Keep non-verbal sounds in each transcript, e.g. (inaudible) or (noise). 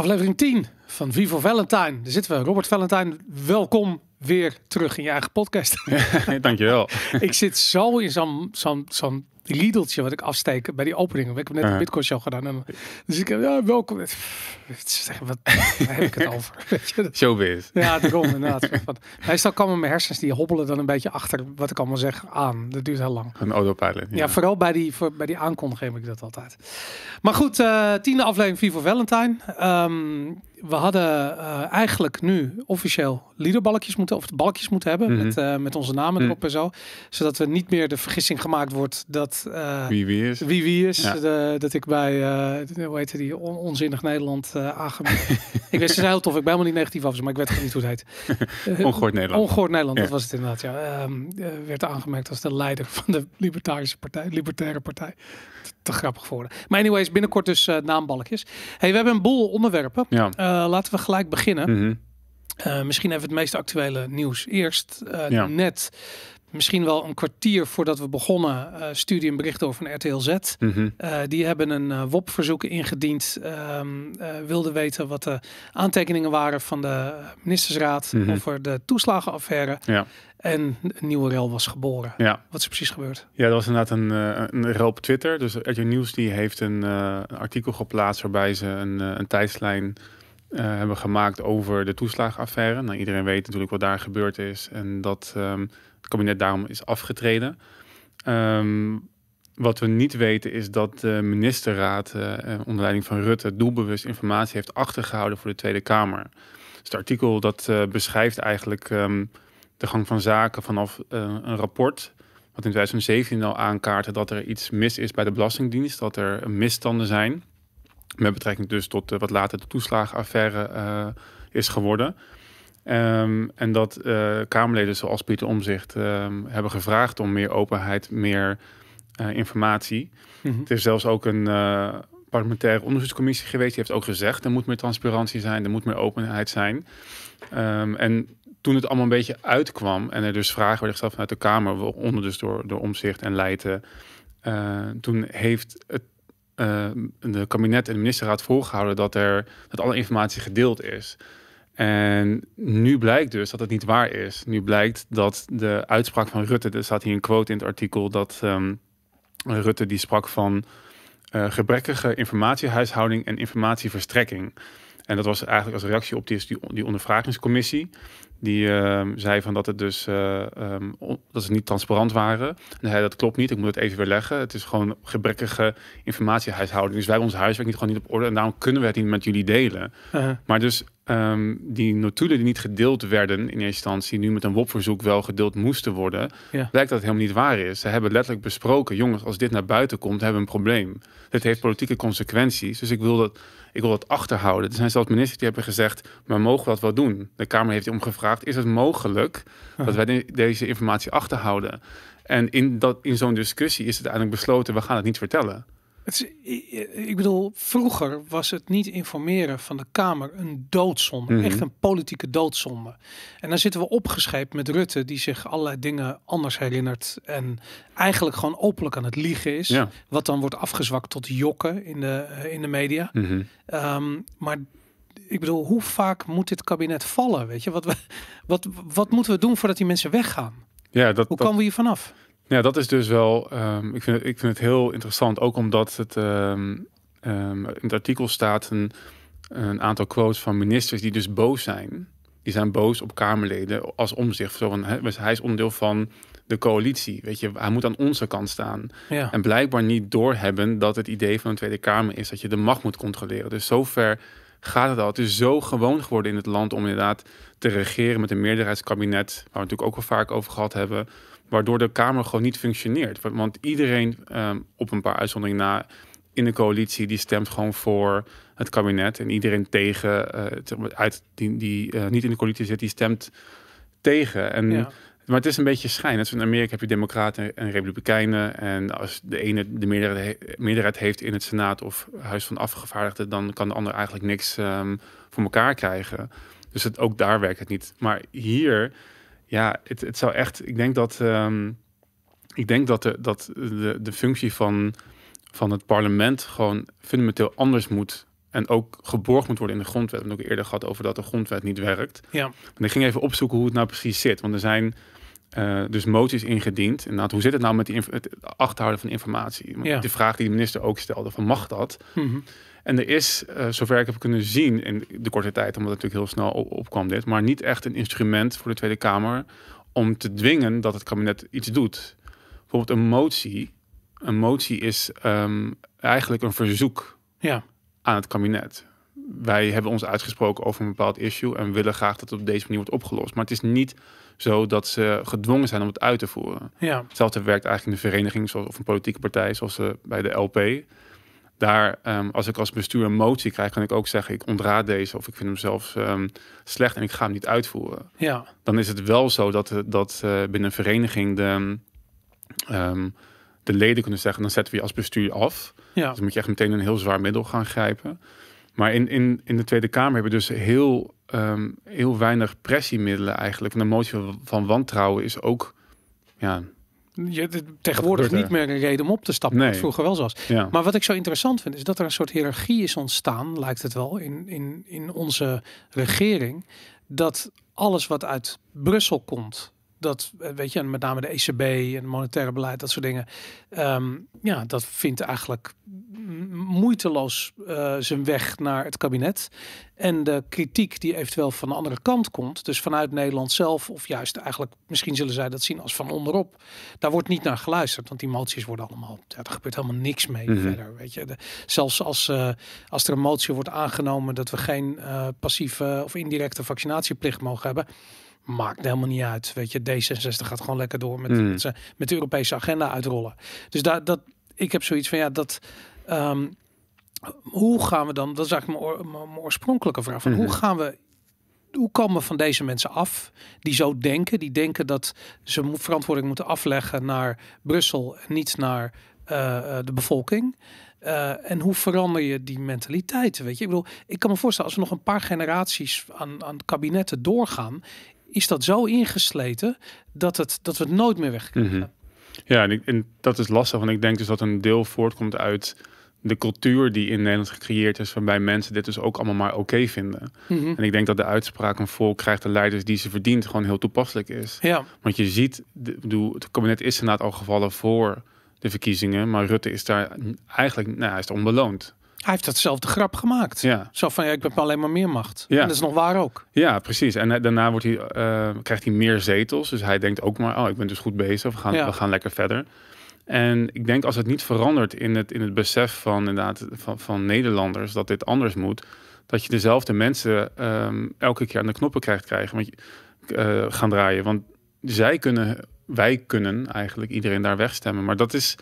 Aflevering 10 van Vivo Valentijn. Daar zitten we. Robert Valentijn, welkom weer terug in je eigen podcast. (laughs) Dankjewel. ik zit zo in zo'n zo'n zo'n die liedeltje wat ik afsteek bij die opening. Ik heb net een Bitcoin show gedaan. En, dus ik heb, ja, welkom. Wat, wat heb ik het over? (laughs) Showbiz. Ja, daarom inderdaad. Van, meestal komen mijn hersens, die hobbelen dan een beetje achter wat ik allemaal zeg aan. Dat duurt heel lang. Een autopilot. Ja, vooral bij die, voor, bij die aankondiging heb ik dat altijd. Maar goed, eh, tiende aflevering Vivo Valentine. Um, we hadden eh, eigenlijk nu officieel leaderbalkjes moeten, of balkjes moeten hebben mhm. met, eh, met onze namen mhm. erop en zo. Zodat er niet meer de vergissing gemaakt wordt dat eh, wie wie is. de, dat ik bij, hoe heet die, onzinnig Nederland aangemerkt. (laughs) ik wist het heel tof, ik ben helemaal niet negatief af, maar ik weet gewoon niet hoe het heet. (laughs) Nederland. Ongehoord Nederland, dat was het inderdaad. Ja, ehm, werd aangemerkt als de leider van de Libertarische Partij, Libertaire Partij. Te, grappig voor. Maar anyways, binnenkort dus naambalkjes. Hey, we hebben een boel onderwerpen. Ja. Eh, laten we gelijk beginnen. Mhm. Eh, misschien even het meest actuele nieuws eerst. Eh, net, misschien wel een kwartier voordat we begonnen, uh, studie een bericht over van RTL Z. Mhm. die hebben een WOP-verzoek ingediend. Um, wilden weten wat de aantekeningen waren van de ministersraad mhm. over de toeslagenaffaire. Ja. En een nieuwe rel was geboren. Wat is er precies gebeurd? Ja, dat was inderdaad een, een rel op Twitter. Dus RTL Nieuws die heeft een, een artikel geplaatst waarbij ze een, een tijdslijn eh, hebben gemaakt over de toeslagaffaire. Nou, iedereen weet natuurlijk wat daar gebeurd is en dat ehm, het kabinet daarom is afgetreden. Ehm, wat we niet weten is dat de ministerraad uh, onder leiding van Rutte doelbewust informatie heeft achtergehouden voor de Tweede Kamer. Dus het artikel dat beschrijft eigenlijk ehm, de gang van zaken vanaf een rapport. Wat in 2017 al aankaartte dat er iets mis is bij de Belastingdienst, dat er misstanden zijn. Met betrekking dus tot eh, wat later de toeslagenaffaire eh, is geworden. Ehm, en dat eh, Kamerleden zoals Pieter Omzicht ehm, hebben gevraagd om meer openheid, meer informatie. Mhm. Er is zelfs ook een parlementaire onderzoekscommissie geweest. Die heeft ook gezegd, er moet meer transparantie zijn, er moet meer openheid zijn. Ehm, en toen het allemaal een beetje uitkwam en er dus vragen werden gesteld vanuit de Kamer, onder dus door, door Omzicht en Leijten, toen heeft het Ehm, de kabinet en de ministerraad voorgehouden dat, er, dat alle informatie gedeeld is. En nu blijkt dus dat het niet waar is. Nu blijkt dat de uitspraak van Rutte, er staat hier een quote in het artikel dat ehm, Rutte die sprak van eh, gebrekkige informatiehuishouding en informatieverstrekking. En dat was eigenlijk als reactie op die, die ondervragingscommissie. Die ehm, zei van dat het dus eh, ehm, dat ze niet transparant waren. En hij dat klopt niet, ik moet het even weer leggen. Het is gewoon gebrekkige informatiehuishouding. Dus wij hebben ons huiswerk niet gewoon niet op orde en daarom kunnen we het niet met jullie delen. Maar dus ehm, die notulen die niet gedeeld werden in eerste instantie, nu met een WOP-verzoek wel gedeeld moesten worden, ja. blijkt dat het helemaal niet waar is. Ze hebben letterlijk besproken, jongens, als dit naar buiten komt, hebben we een probleem. Dit heeft politieke consequenties. Dus ik wil dat ik wil dat achterhouden. Er zijn zelfs ministers die hebben gezegd, maar mogen we dat wel doen? De Kamer heeft om gevraagd, is het mogelijk dat wij deze informatie achterhouden? En in, dat, in zo'n discussie is het uiteindelijk besloten, we gaan het niet vertellen ik bedoel, vroeger was het niet informeren van de Kamer een doodzonde. Mhm. Echt een politieke doodzonde. En dan zitten we opgescheept met Rutte, die zich allerlei dingen anders herinnert. En eigenlijk gewoon openlijk aan het liegen is. Ja. Wat dan wordt afgezwakt tot jokken in de, eh, in de media. Mhm. Ehm, maar ik bedoel, hoe vaak moet dit kabinet vallen? Weet je, wat, we, wat, wat moeten we doen voordat die mensen weggaan? Ja, dat, Hoe komen we hier vanaf? Ja, dat is dus wel. Ehm, ik, vind het, ik vind het heel interessant. Ook omdat het ehm, ehm, in het artikel staat een, een aantal quotes van ministers die dus boos zijn. Die zijn boos op Kamerleden als omzicht. Zo van, hij is onderdeel van de coalitie. Weet je, hij moet aan onze kant staan. En blijkbaar niet doorhebben dat het idee van de Tweede Kamer is dat je de macht moet controleren. Dus zover gaat het al. Het is zo gewoon geworden in het land om inderdaad te regeren met een meerderheidskabinet, waar we natuurlijk ook al vaak over gehad hebben waardoor de Kamer gewoon niet functioneert. Want iedereen, ehm, op een paar uitzonderingen na, in de coalitie, die stemt gewoon voor het kabinet. En iedereen tegen, eh, uit, die, die eh, niet in de coalitie zit, die stemt tegen. En, Maar het is een beetje schijn. Net dus in Amerika heb je democraten en republikeinen. En als de ene de meerderheid, heeft in het Senaat of Huis van Afgevaardigden... dan kan de ander eigenlijk niks ehm, voor elkaar krijgen. Dus het, ook daar werkt het niet. Maar hier ja, het, het zou echt. Ik denk dat. Ehm, ik denk dat de, dat de, de functie van, van het parlement gewoon fundamenteel anders moet. En ook geborgd moet worden in de grondwet. We hebben ook eerder gehad over dat de grondwet niet werkt. Ja. En ik ging even opzoeken hoe het nou precies zit. Want er zijn eh, dus moties ingediend. Inderdaad, hoe zit het nou met die het achterhouden van informatie? Ja. De vraag die de minister ook stelde: van mag dat? Mm en er is, eh, zover ik heb kunnen zien in de korte tijd, omdat het natuurlijk heel snel opkwam dit, maar niet echt een instrument voor de Tweede Kamer om te dwingen dat het kabinet iets doet. Bijvoorbeeld een motie. Een motie is ehm, eigenlijk een verzoek ja. aan het kabinet. Wij hebben ons uitgesproken over een bepaald issue en willen graag dat het op deze manier wordt opgelost. Maar het is niet zo dat ze gedwongen zijn om het uit te voeren. Ja. Hetzelfde werkt eigenlijk in de vereniging zoals, of een politieke partij, zoals eh, bij de LP daar, ehm, als ik als bestuur een motie krijg, kan ik ook zeggen: ik ontraad deze of ik vind hem zelfs ehm, slecht en ik ga hem niet uitvoeren. Ja. Dan is het wel zo dat, eh, dat eh, binnen een vereniging de, ehm, de leden kunnen zeggen: dan zetten we je als bestuur af. Ja. Dus dan moet je echt meteen een heel zwaar middel gaan grijpen. Maar in, in, in de Tweede Kamer hebben dus heel, heel weinig pressiemiddelen eigenlijk. En motie van wantrouwen is ook ja, je, tegenwoordig niet meer een reden om op te stappen, nee. vroeger wel zo was. Maar wat ik zo interessant vind, is dat er een soort hiërarchie is ontstaan, lijkt het wel, in, in, in onze regering. Dat alles wat uit Brussel komt, dat, eh, weet je, en met name de ECB en monetaire beleid, dat soort dingen. Ehm, ja, dat vindt eigenlijk moeiteloos eh, zijn weg naar het kabinet. En de kritiek die eventueel van de andere kant komt, dus vanuit Nederland zelf, of juist eigenlijk, misschien zullen zij dat zien als van onderop, daar wordt niet naar geluisterd. Want die moties worden allemaal, ja, er gebeurt helemaal niks mee mhm. verder. Weet je. zelfs als, eh, als er een motie wordt aangenomen dat we geen passieve of indirecte vaccinatieplicht mogen hebben maakt helemaal niet uit. Weet je, D66 gaat gewoon lekker door met, mm. met, de Europese agenda uitrollen. Dus daar, dat, ik heb zoiets van ja, dat. Ehm, hoe gaan we dan, dat is eigenlijk mijn, oorspronkelijke vraag, van hoe mhm. gaan we hoe komen we van deze mensen af die zo denken? Die denken dat ze verantwoording moeten afleggen naar Brussel en niet naar eh, eh, de bevolking. Eh, en hoe verander je die mentaliteit? Weet je, ik bedoel, ik kan me voorstellen als we nog een paar generaties aan, aan kabinetten doorgaan, is dat zo ingesleten dat, het, dat we het nooit meer wegkrijgen. Mm Ja, en, en, dat is lastig, want ik denk dus dat een deel voortkomt uit de cultuur die in Nederland gecreëerd is, waarbij mensen dit dus ook allemaal maar oké vinden. Mhm. En ik denk dat de uitspraak een volk krijgt de leiders die ze verdient gewoon heel toepasselijk is. Ja. Want je ziet, de, bedoel, het kabinet is inderdaad al gevallen voor de verkiezingen, maar Rutte is daar eigenlijk, nou, hij is onbeloond. Hij heeft datzelfde grap gemaakt. Ja. Zo van, ja, ik heb alleen maar meer macht. En dat is nog waar ook. Ja, precies. En daarna wordt hij, eh, krijgt hij meer zetels. Dus hij denkt ook maar, oh, ik ben dus goed bezig. We gaan, we gaan lekker verder. En ik denk als het niet verandert in het, in het besef van, inderdaad, van, van Nederlanders dat dit anders moet, dat je dezelfde mensen ehm, elke keer aan de knoppen krijgt krijgen, want, eh, gaan draaien. Want zij kunnen, wij kunnen eigenlijk iedereen daar wegstemmen. Maar dat is,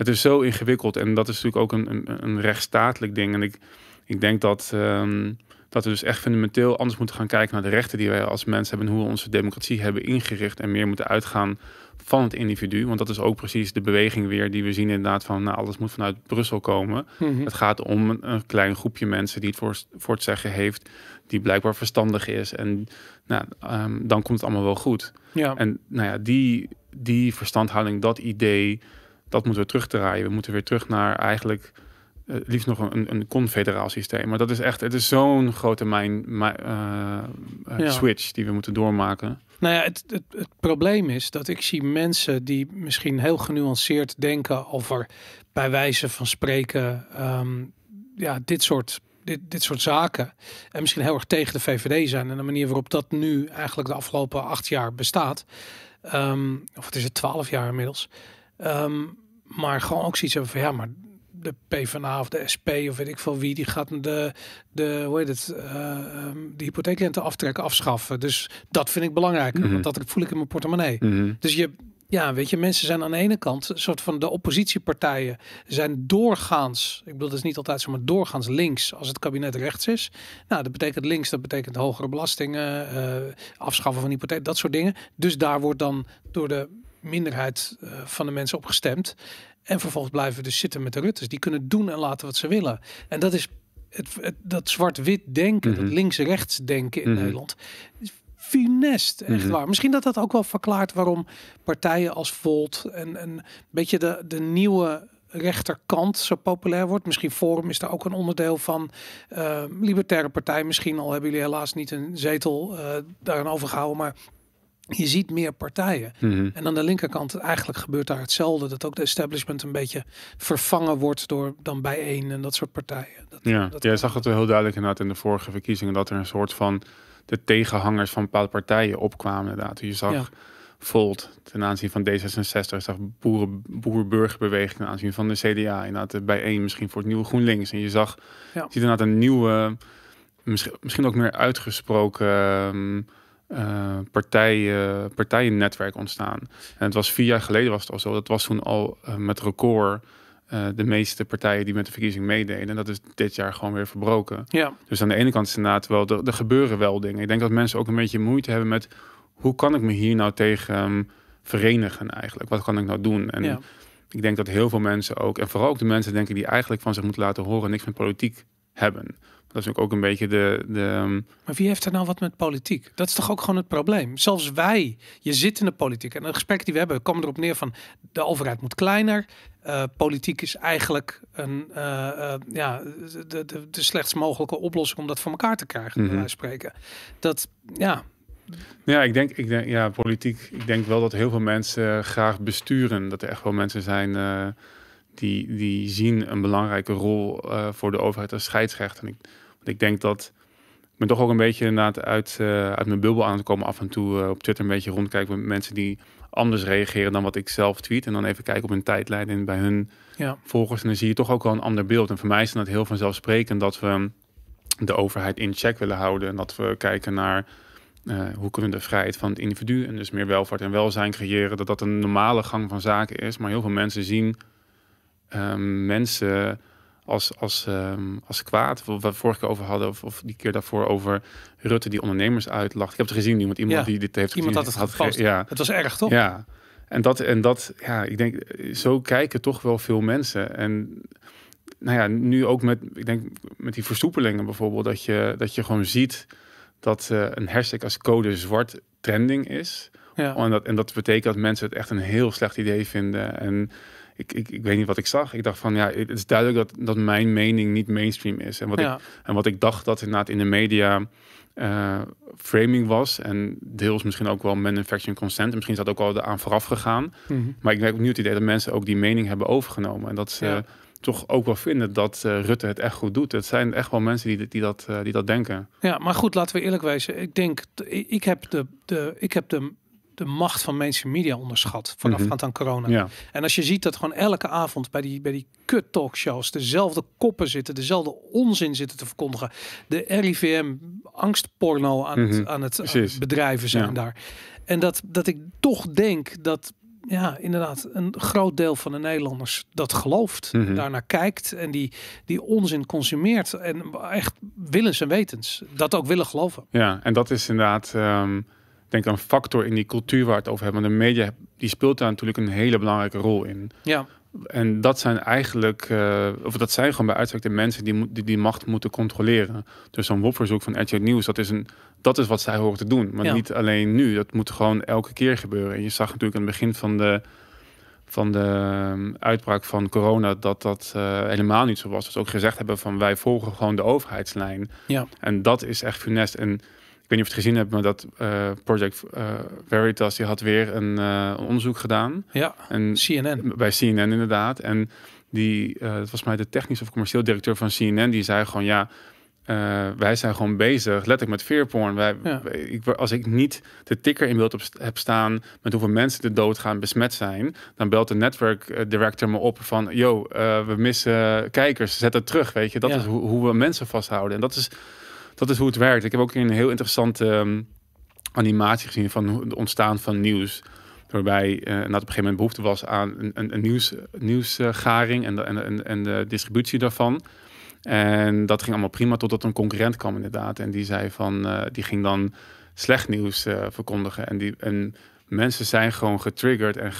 het is zo ingewikkeld. En dat is natuurlijk ook een, een, een rechtsstatelijk ding. En ik, ik denk dat, ehm, dat we dus echt fundamenteel anders moeten gaan kijken naar de rechten die wij als mensen hebben. En hoe we onze democratie hebben ingericht. En meer moeten uitgaan van het individu. Want dat is ook precies de beweging weer die we zien inderdaad van nou, alles moet vanuit Brussel komen. Mhm. Het gaat om een, klein groepje mensen die het voor, voor het zeggen heeft, die blijkbaar verstandig is. En nou, ehm, dan komt het allemaal wel goed. Ja. En nou ja, die, die verstandhouding, dat idee, dat moeten we terugdraaien. We moeten weer terug naar eigenlijk uh, liefst nog een, een confederaal systeem. Maar dat is echt, het is zo'n grote mijn, mijn eh, eh, switch die we moeten doormaken. Nou ja, het, het, het, probleem is dat ik zie mensen die misschien heel genuanceerd denken over bij wijze van spreken ehm, ja, dit soort dit, dit soort zaken. En misschien heel erg tegen de VVD zijn. En de manier waarop dat nu eigenlijk de afgelopen acht jaar bestaat. Ehm, of het is het twaalf jaar inmiddels. Ehm, maar gewoon ook zoiets van ja, maar de PvdA of de SP of weet ik veel wie, die gaat de, de hoe heet het, uh, de hypotheekrente aftrekken afschaffen. Dus dat vind ik belangrijk, mhm. want dat voel ik in mijn portemonnee. Mhm. Dus je, ja, weet je, mensen zijn aan de ene kant, een soort van de oppositiepartijen zijn doorgaans, ik bedoel, dat is niet altijd zo, maar doorgaans links als het kabinet rechts is. Nou, dat betekent links, dat betekent hogere belastingen, eh, afschaffen van hypotheek, dat soort dingen. Dus daar wordt dan door de minderheid eh, van de mensen opgestemd En vervolgens blijven dus zitten met de Rutters. Die kunnen doen en laten wat ze willen. En dat is het, dat zwart-wit denken, dat mhm. links-rechts denken in mhm. Nederland. Funest, echt mhm. waar. Misschien dat dat ook wel verklaart waarom partijen als Volt en een beetje de, de nieuwe rechterkant zo populair wordt. Misschien Forum is daar ook een onderdeel van. Uh, libertaire partij misschien, al hebben jullie helaas niet een zetel uh, overgehouden. Maar je ziet meer partijen. Mhm. En aan de linkerkant eigenlijk gebeurt daar hetzelfde. Dat ook de establishment een beetje vervangen wordt door dan bijeen en dat soort partijen. Dat, ja, dat jij zag het wel heel duidelijk inderdaad in de vorige verkiezingen. Dat er een soort van de tegenhangers van bepaalde partijen opkwamen inderdaad. Je zag... Volt ten aanzien van D66. je zag boeren, boer ten aanzien van de CDA. Inderdaad, eh, bijeen misschien voor het nieuwe GroenLinks. En je zag, ziet inderdaad een nieuwe, misschien, misschien ook meer uitgesproken ehm, eh, partijen, partijennetwerk ontstaan. En het was vier jaar geleden was het al zo. Dat was toen al eh, met record eh, de meeste partijen die met de verkiezing meededen. En dat is dit jaar gewoon weer verbroken. Ja. Dus aan de ene kant is inderdaad wel, er, gebeuren wel dingen. Ik denk dat mensen ook een beetje moeite hebben met... hoe kan ik me hier nou tegen ehm, verenigen eigenlijk? Wat kan ik nou doen? En ik denk dat heel veel mensen ook... en vooral ook de mensen denken die eigenlijk van zich moeten laten horen... niks met politiek hebben. Dat is ook een beetje de, de. Ehm, maar wie heeft er nou wat met politiek? Dat is toch ook gewoon het probleem? Zelfs wij, je zit in de politiek. En de gesprekken die we hebben komen erop neer van de overheid moet kleiner. Uh, politiek is eigenlijk een, eh, eh, ja, de, de, de slechtst mogelijke oplossing om dat voor elkaar te krijgen. Mm -hmm. spreken. Dat, ja, ja, ik denk, ik denk, ja, politiek. Ik denk wel dat heel veel mensen graag besturen. Dat er echt wel mensen zijn die, die zien een belangrijke rol eh, voor de overheid als scheidsrechter. ik, want ik denk dat ik me toch ook een beetje inderdaad uit, eh, uit mijn bubbel aan te komen af en toe eh, op Twitter een beetje rondkijken met mensen die anders reageren dan wat ik zelf tweet. En dan even kijken op hun tijdlijn en bij hun ja. volgers. En dan zie je toch ook wel een ander beeld. En voor mij is het heel vanzelfsprekend dat we de overheid in check willen houden. En dat we kijken naar hoe kunnen we de vrijheid van het individu en dus meer welvaart en welzijn creëren. Dat dat een normale gang van zaken is. Maar heel veel mensen zien Ehm, mensen als, als, ehm, als kwaad. Wat we vorige keer over hadden, of, of, die keer daarvoor over Rutte die ondernemers uitlacht. Ik heb het gezien, iemand, iemand die dit heeft Iemand dat het had Ja. Het was erg, toch? Ja. En dat, en dat, ja, ik denk, zo kijken toch wel veel mensen. En nou ja, nu ook met, ik denk, met die versoepelingen bijvoorbeeld, dat je, dat je gewoon ziet dat eh, een hashtag als code zwart trending is. Ja. En, dat, en dat betekent dat mensen het echt een heel slecht idee vinden. En ik, ik, ik weet niet wat ik zag. Ik dacht van ja, het is duidelijk dat, dat mijn mening niet mainstream is. En wat, ik, en wat ik dacht dat inderdaad in de media eh, framing was. En deels misschien ook wel manufacturing consent. En misschien is dat ook al aan vooraf gegaan. Mhm. Maar ik ben opnieuw het idee dat mensen ook die mening hebben overgenomen. En dat ze toch ook wel vinden dat eh, Rutte het echt goed doet. Het zijn echt wel mensen die, die, dat, eh, die dat denken. Ja, maar goed, laten we eerlijk wijzen Ik denk, ik heb de, de, ik heb de de macht van mainstream media onderschat. vanaf mm aan corona. Ja. En als je ziet dat gewoon elke avond bij die, bij die kut talkshows dezelfde koppen zitten, dezelfde onzin zitten te verkondigen. De RIVM angstporno mhm. aan, het, aan, het, bedrijven zijn daar. En dat, dat ik toch denk dat ja, inderdaad, een groot deel van de Nederlanders dat gelooft, mhm. daarnaar kijkt en die, die onzin consumeert en echt willens en wetens dat ook willen geloven. Ja, en dat is inderdaad. Ehm, denk een factor in die cultuur waar we het over hebben. Want de media die speelt daar natuurlijk een hele belangrijke rol in. Ja. En dat zijn eigenlijk, eh, of dat zijn gewoon bij uitstek de mensen die die, die macht moeten controleren. Dus zo'n WOP-verzoek van Edge Nieuws, dat is, een, dat is wat zij horen te doen. Maar niet alleen nu, dat moet gewoon elke keer gebeuren. En je zag natuurlijk aan het begin van de, van de ehm, uitbraak van corona dat dat eh, helemaal niet zo was. Dat dus ze ook gezegd hebben van wij volgen gewoon de overheidslijn. Ja. En dat is echt funest. En weet niet of je het gezien hebt, maar dat eh, Project eh, Veritas die had weer een, eh, onderzoek gedaan. Ja, en, CNN. Bij CNN inderdaad. En die, het was mij de technisch of commercieel directeur van CNN, die zei gewoon ja, wij zijn gewoon bezig, letterlijk met veerporn. Wij, ik, als ik niet de ticker in beeld heb staan met hoeveel mensen de dood gaan besmet zijn, dan belt de network director me op van, yo, we missen kijkers, zet het terug, weet je. Dat is hoe we mensen vasthouden. En dat is dat is hoe het werkt. Ik heb ook een heel interessante ehm, animatie gezien van het ontstaan van nieuws. Waarbij uh, op een gegeven moment behoefte was aan een, een, een nieuws, nieuwsgaring en de, en, en de distributie daarvan. En dat ging allemaal prima totdat een concurrent kwam inderdaad. En die zei van, eh, die ging dan slecht nieuws eh, verkondigen. En, die, en mensen zijn gewoon getriggerd en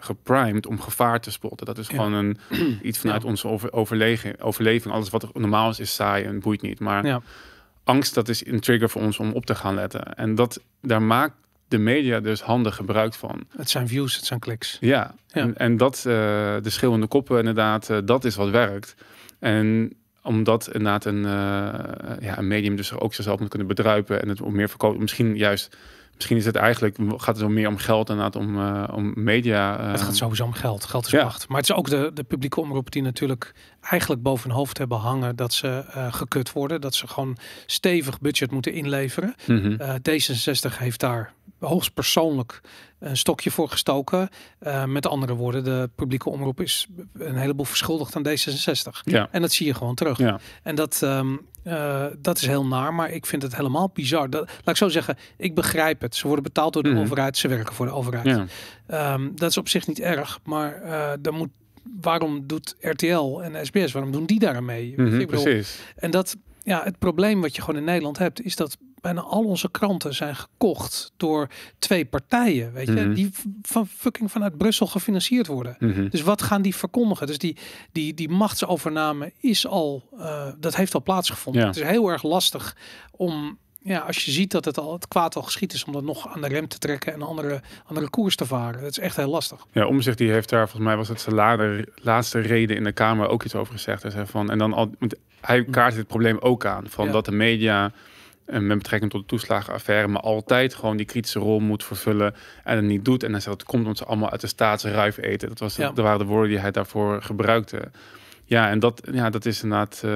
geprimed om gevaar te spotten. Dat is gewoon een, (clears throat) iets vanuit onze over, overleving. Alles wat er normaal is, is saai en boeit niet. Maar ja angst, dat is een trigger voor ons om op te gaan letten. En dat, daar maakt de media dus handig gebruik van. Het zijn views, het zijn kliks. Ja, En, en, dat, uh, de schillende koppen inderdaad, eh, dat is wat werkt. En omdat inderdaad een, eh, ja, een medium dus ook zichzelf moet kunnen bedruipen en het om meer verkopen. Misschien juist, misschien is het eigenlijk, gaat het wel meer om geld inderdaad, om, om media. het gaat ehm, sowieso om geld, geld is macht. Maar het is ook de, de publieke omroep die natuurlijk eigenlijk boven hun hoofd hebben hangen dat ze eh, gekut worden. Dat ze gewoon stevig budget moeten inleveren. Mhm. Eh, D66 heeft daar hoogst persoonlijk een stokje voor gestoken. Eh, met andere woorden, de publieke omroep is een heleboel verschuldigd aan D66. Ja. En dat zie je gewoon terug. Ja. En dat, ehm, dat is heel naar, maar ik vind het helemaal bizar. Dat, laat ik zo zeggen, ik begrijp het. Ze worden betaald door de mhm. overheid, ze werken voor de overheid. Ja. Ehm, dat is op zich niet erg, maar uh, dan moet waarom doet RTL en SBS, waarom doen die daarmee? Mhm, precies. En dat, ja, het probleem wat je gewoon in Nederland hebt, is dat bijna al onze kranten zijn gekocht door twee partijen, weet je, mhm. die van fucking vanuit Brussel gefinancierd worden. Mhm. Dus wat gaan die verkondigen? Dus die, die, die machtsovername is al, eh, dat heeft al plaatsgevonden. Ja. Het is heel erg lastig om ja, als je ziet dat het, al, het kwaad al geschiet is om dat nog aan de rem te trekken en andere, andere koers te varen. Dat is echt heel lastig. Ja, Omzicht die heeft daar, volgens mij was het zijn laatste reden in de Kamer ook iets over gezegd. Hij van, en dan al, hij mm. kaart dit probleem ook aan, van dat de media eh, met betrekking tot de toeslagenaffaire, maar altijd gewoon die kritische rol moet vervullen en het niet doet. En hij zegt dat komt omdat ze allemaal uit de staatsruif eten. Dat, was, waren de woorden die hij daarvoor gebruikte. Ja, en dat, ja, dat is inderdaad uh,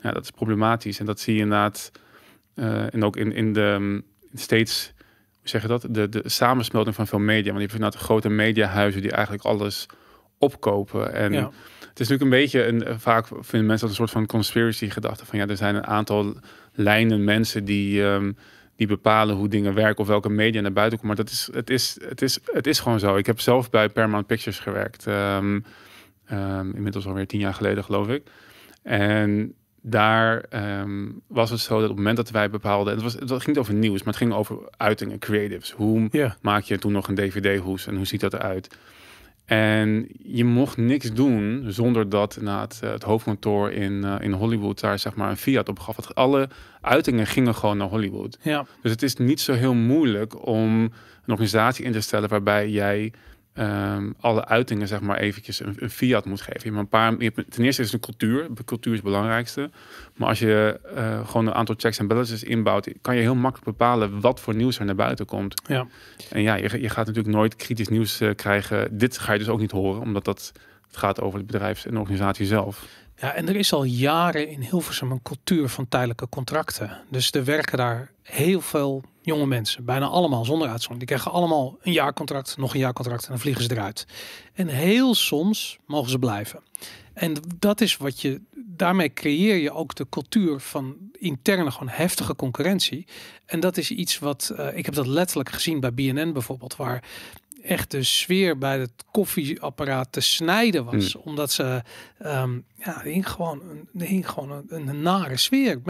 ja, dat is problematisch. En dat zie je inderdaad eh, en ook in, in de mm, steeds, hoe zeg je dat, de, de samensmelting van veel media. Want je hebt inderdaad grote mediahuizen die eigenlijk alles opkopen. En het is natuurlijk een beetje, een, eh, vaak vinden mensen dat een soort van conspiracy gedachte. Van ja, er zijn een aantal lijnen mensen die... Ehm, die bepalen hoe dingen werken of welke media naar buiten komen. Maar dat is, het, is, het, is, het is gewoon zo. Ik heb zelf bij Paramount Pictures gewerkt. Um, um, inmiddels alweer tien jaar geleden, geloof ik. En daar ehm, was het zo dat op het moment dat wij bepaalden, het, was, het ging niet over nieuws, maar het ging over uitingen, creatives. Hoe maak je toen nog een DVD-hoes en hoe ziet dat eruit? En je mocht niks doen zonder dat na het, eh, het hoofdkantoor in, eh, in Hollywood daar zeg maar een fiat op gaf. Alle uitingen gingen gewoon naar Hollywood. Ja. Dus het is niet zo heel moeilijk om een organisatie in te stellen waarbij jij Ehm, alle uitingen zeg maar eventjes een, fiat moet geven. Je hebt een paar, ten eerste is het een cultuur. Cultuur is het belangrijkste. Maar als je eh, gewoon een aantal checks en balances inbouwt, kan je heel makkelijk bepalen wat voor nieuws er naar buiten komt. Ja. En ja, je, je gaat natuurlijk nooit kritisch nieuws eh, krijgen. Dit ga je dus ook niet horen, omdat dat gaat over het bedrijf en de organisatie zelf. Ja, en er is al jaren in Hilversum een cultuur van tijdelijke contracten. Dus er werken daar heel veel jonge mensen, bijna allemaal zonder uitzondering. Die krijgen allemaal een jaarcontract, nog een jaarcontract en dan vliegen ze eruit. En heel soms mogen ze blijven. En dat is wat je, daarmee creëer je ook de cultuur van interne gewoon heftige concurrentie. En dat is iets wat, eh, ik heb dat letterlijk gezien bij BNN bijvoorbeeld, waar echt de sfeer bij het koffieapparaat te snijden was. Hmm. Omdat ze, um, ja, gewoon, in gewoon een, een nare sfeer.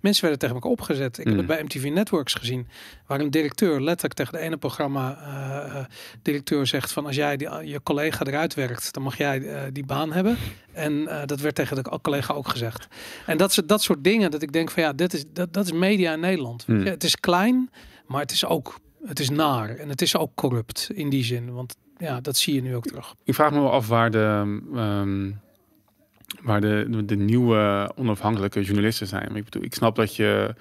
mensen werden tegen elkaar opgezet. Ik heb het hmm. bij MTV Networks gezien, waar een directeur letterlijk tegen de ene programma eh, eh, directeur zegt van als jij die, je collega eruit werkt, dan mag jij eh, die baan hebben. En dat werd tegen de collega ook gezegd. En dat, dat soort dingen, dat ik denk van ja, dit is, dat, dat is media in Nederland. Hmm. het is klein, maar het is ook het is naar en het is ook corrupt in die zin, want ja, dat zie je nu ook terug. Ik vraag me wel af waar de, ehm, waar de, de nieuwe onafhankelijke journalisten zijn. Ik bedoel, ik snap dat je.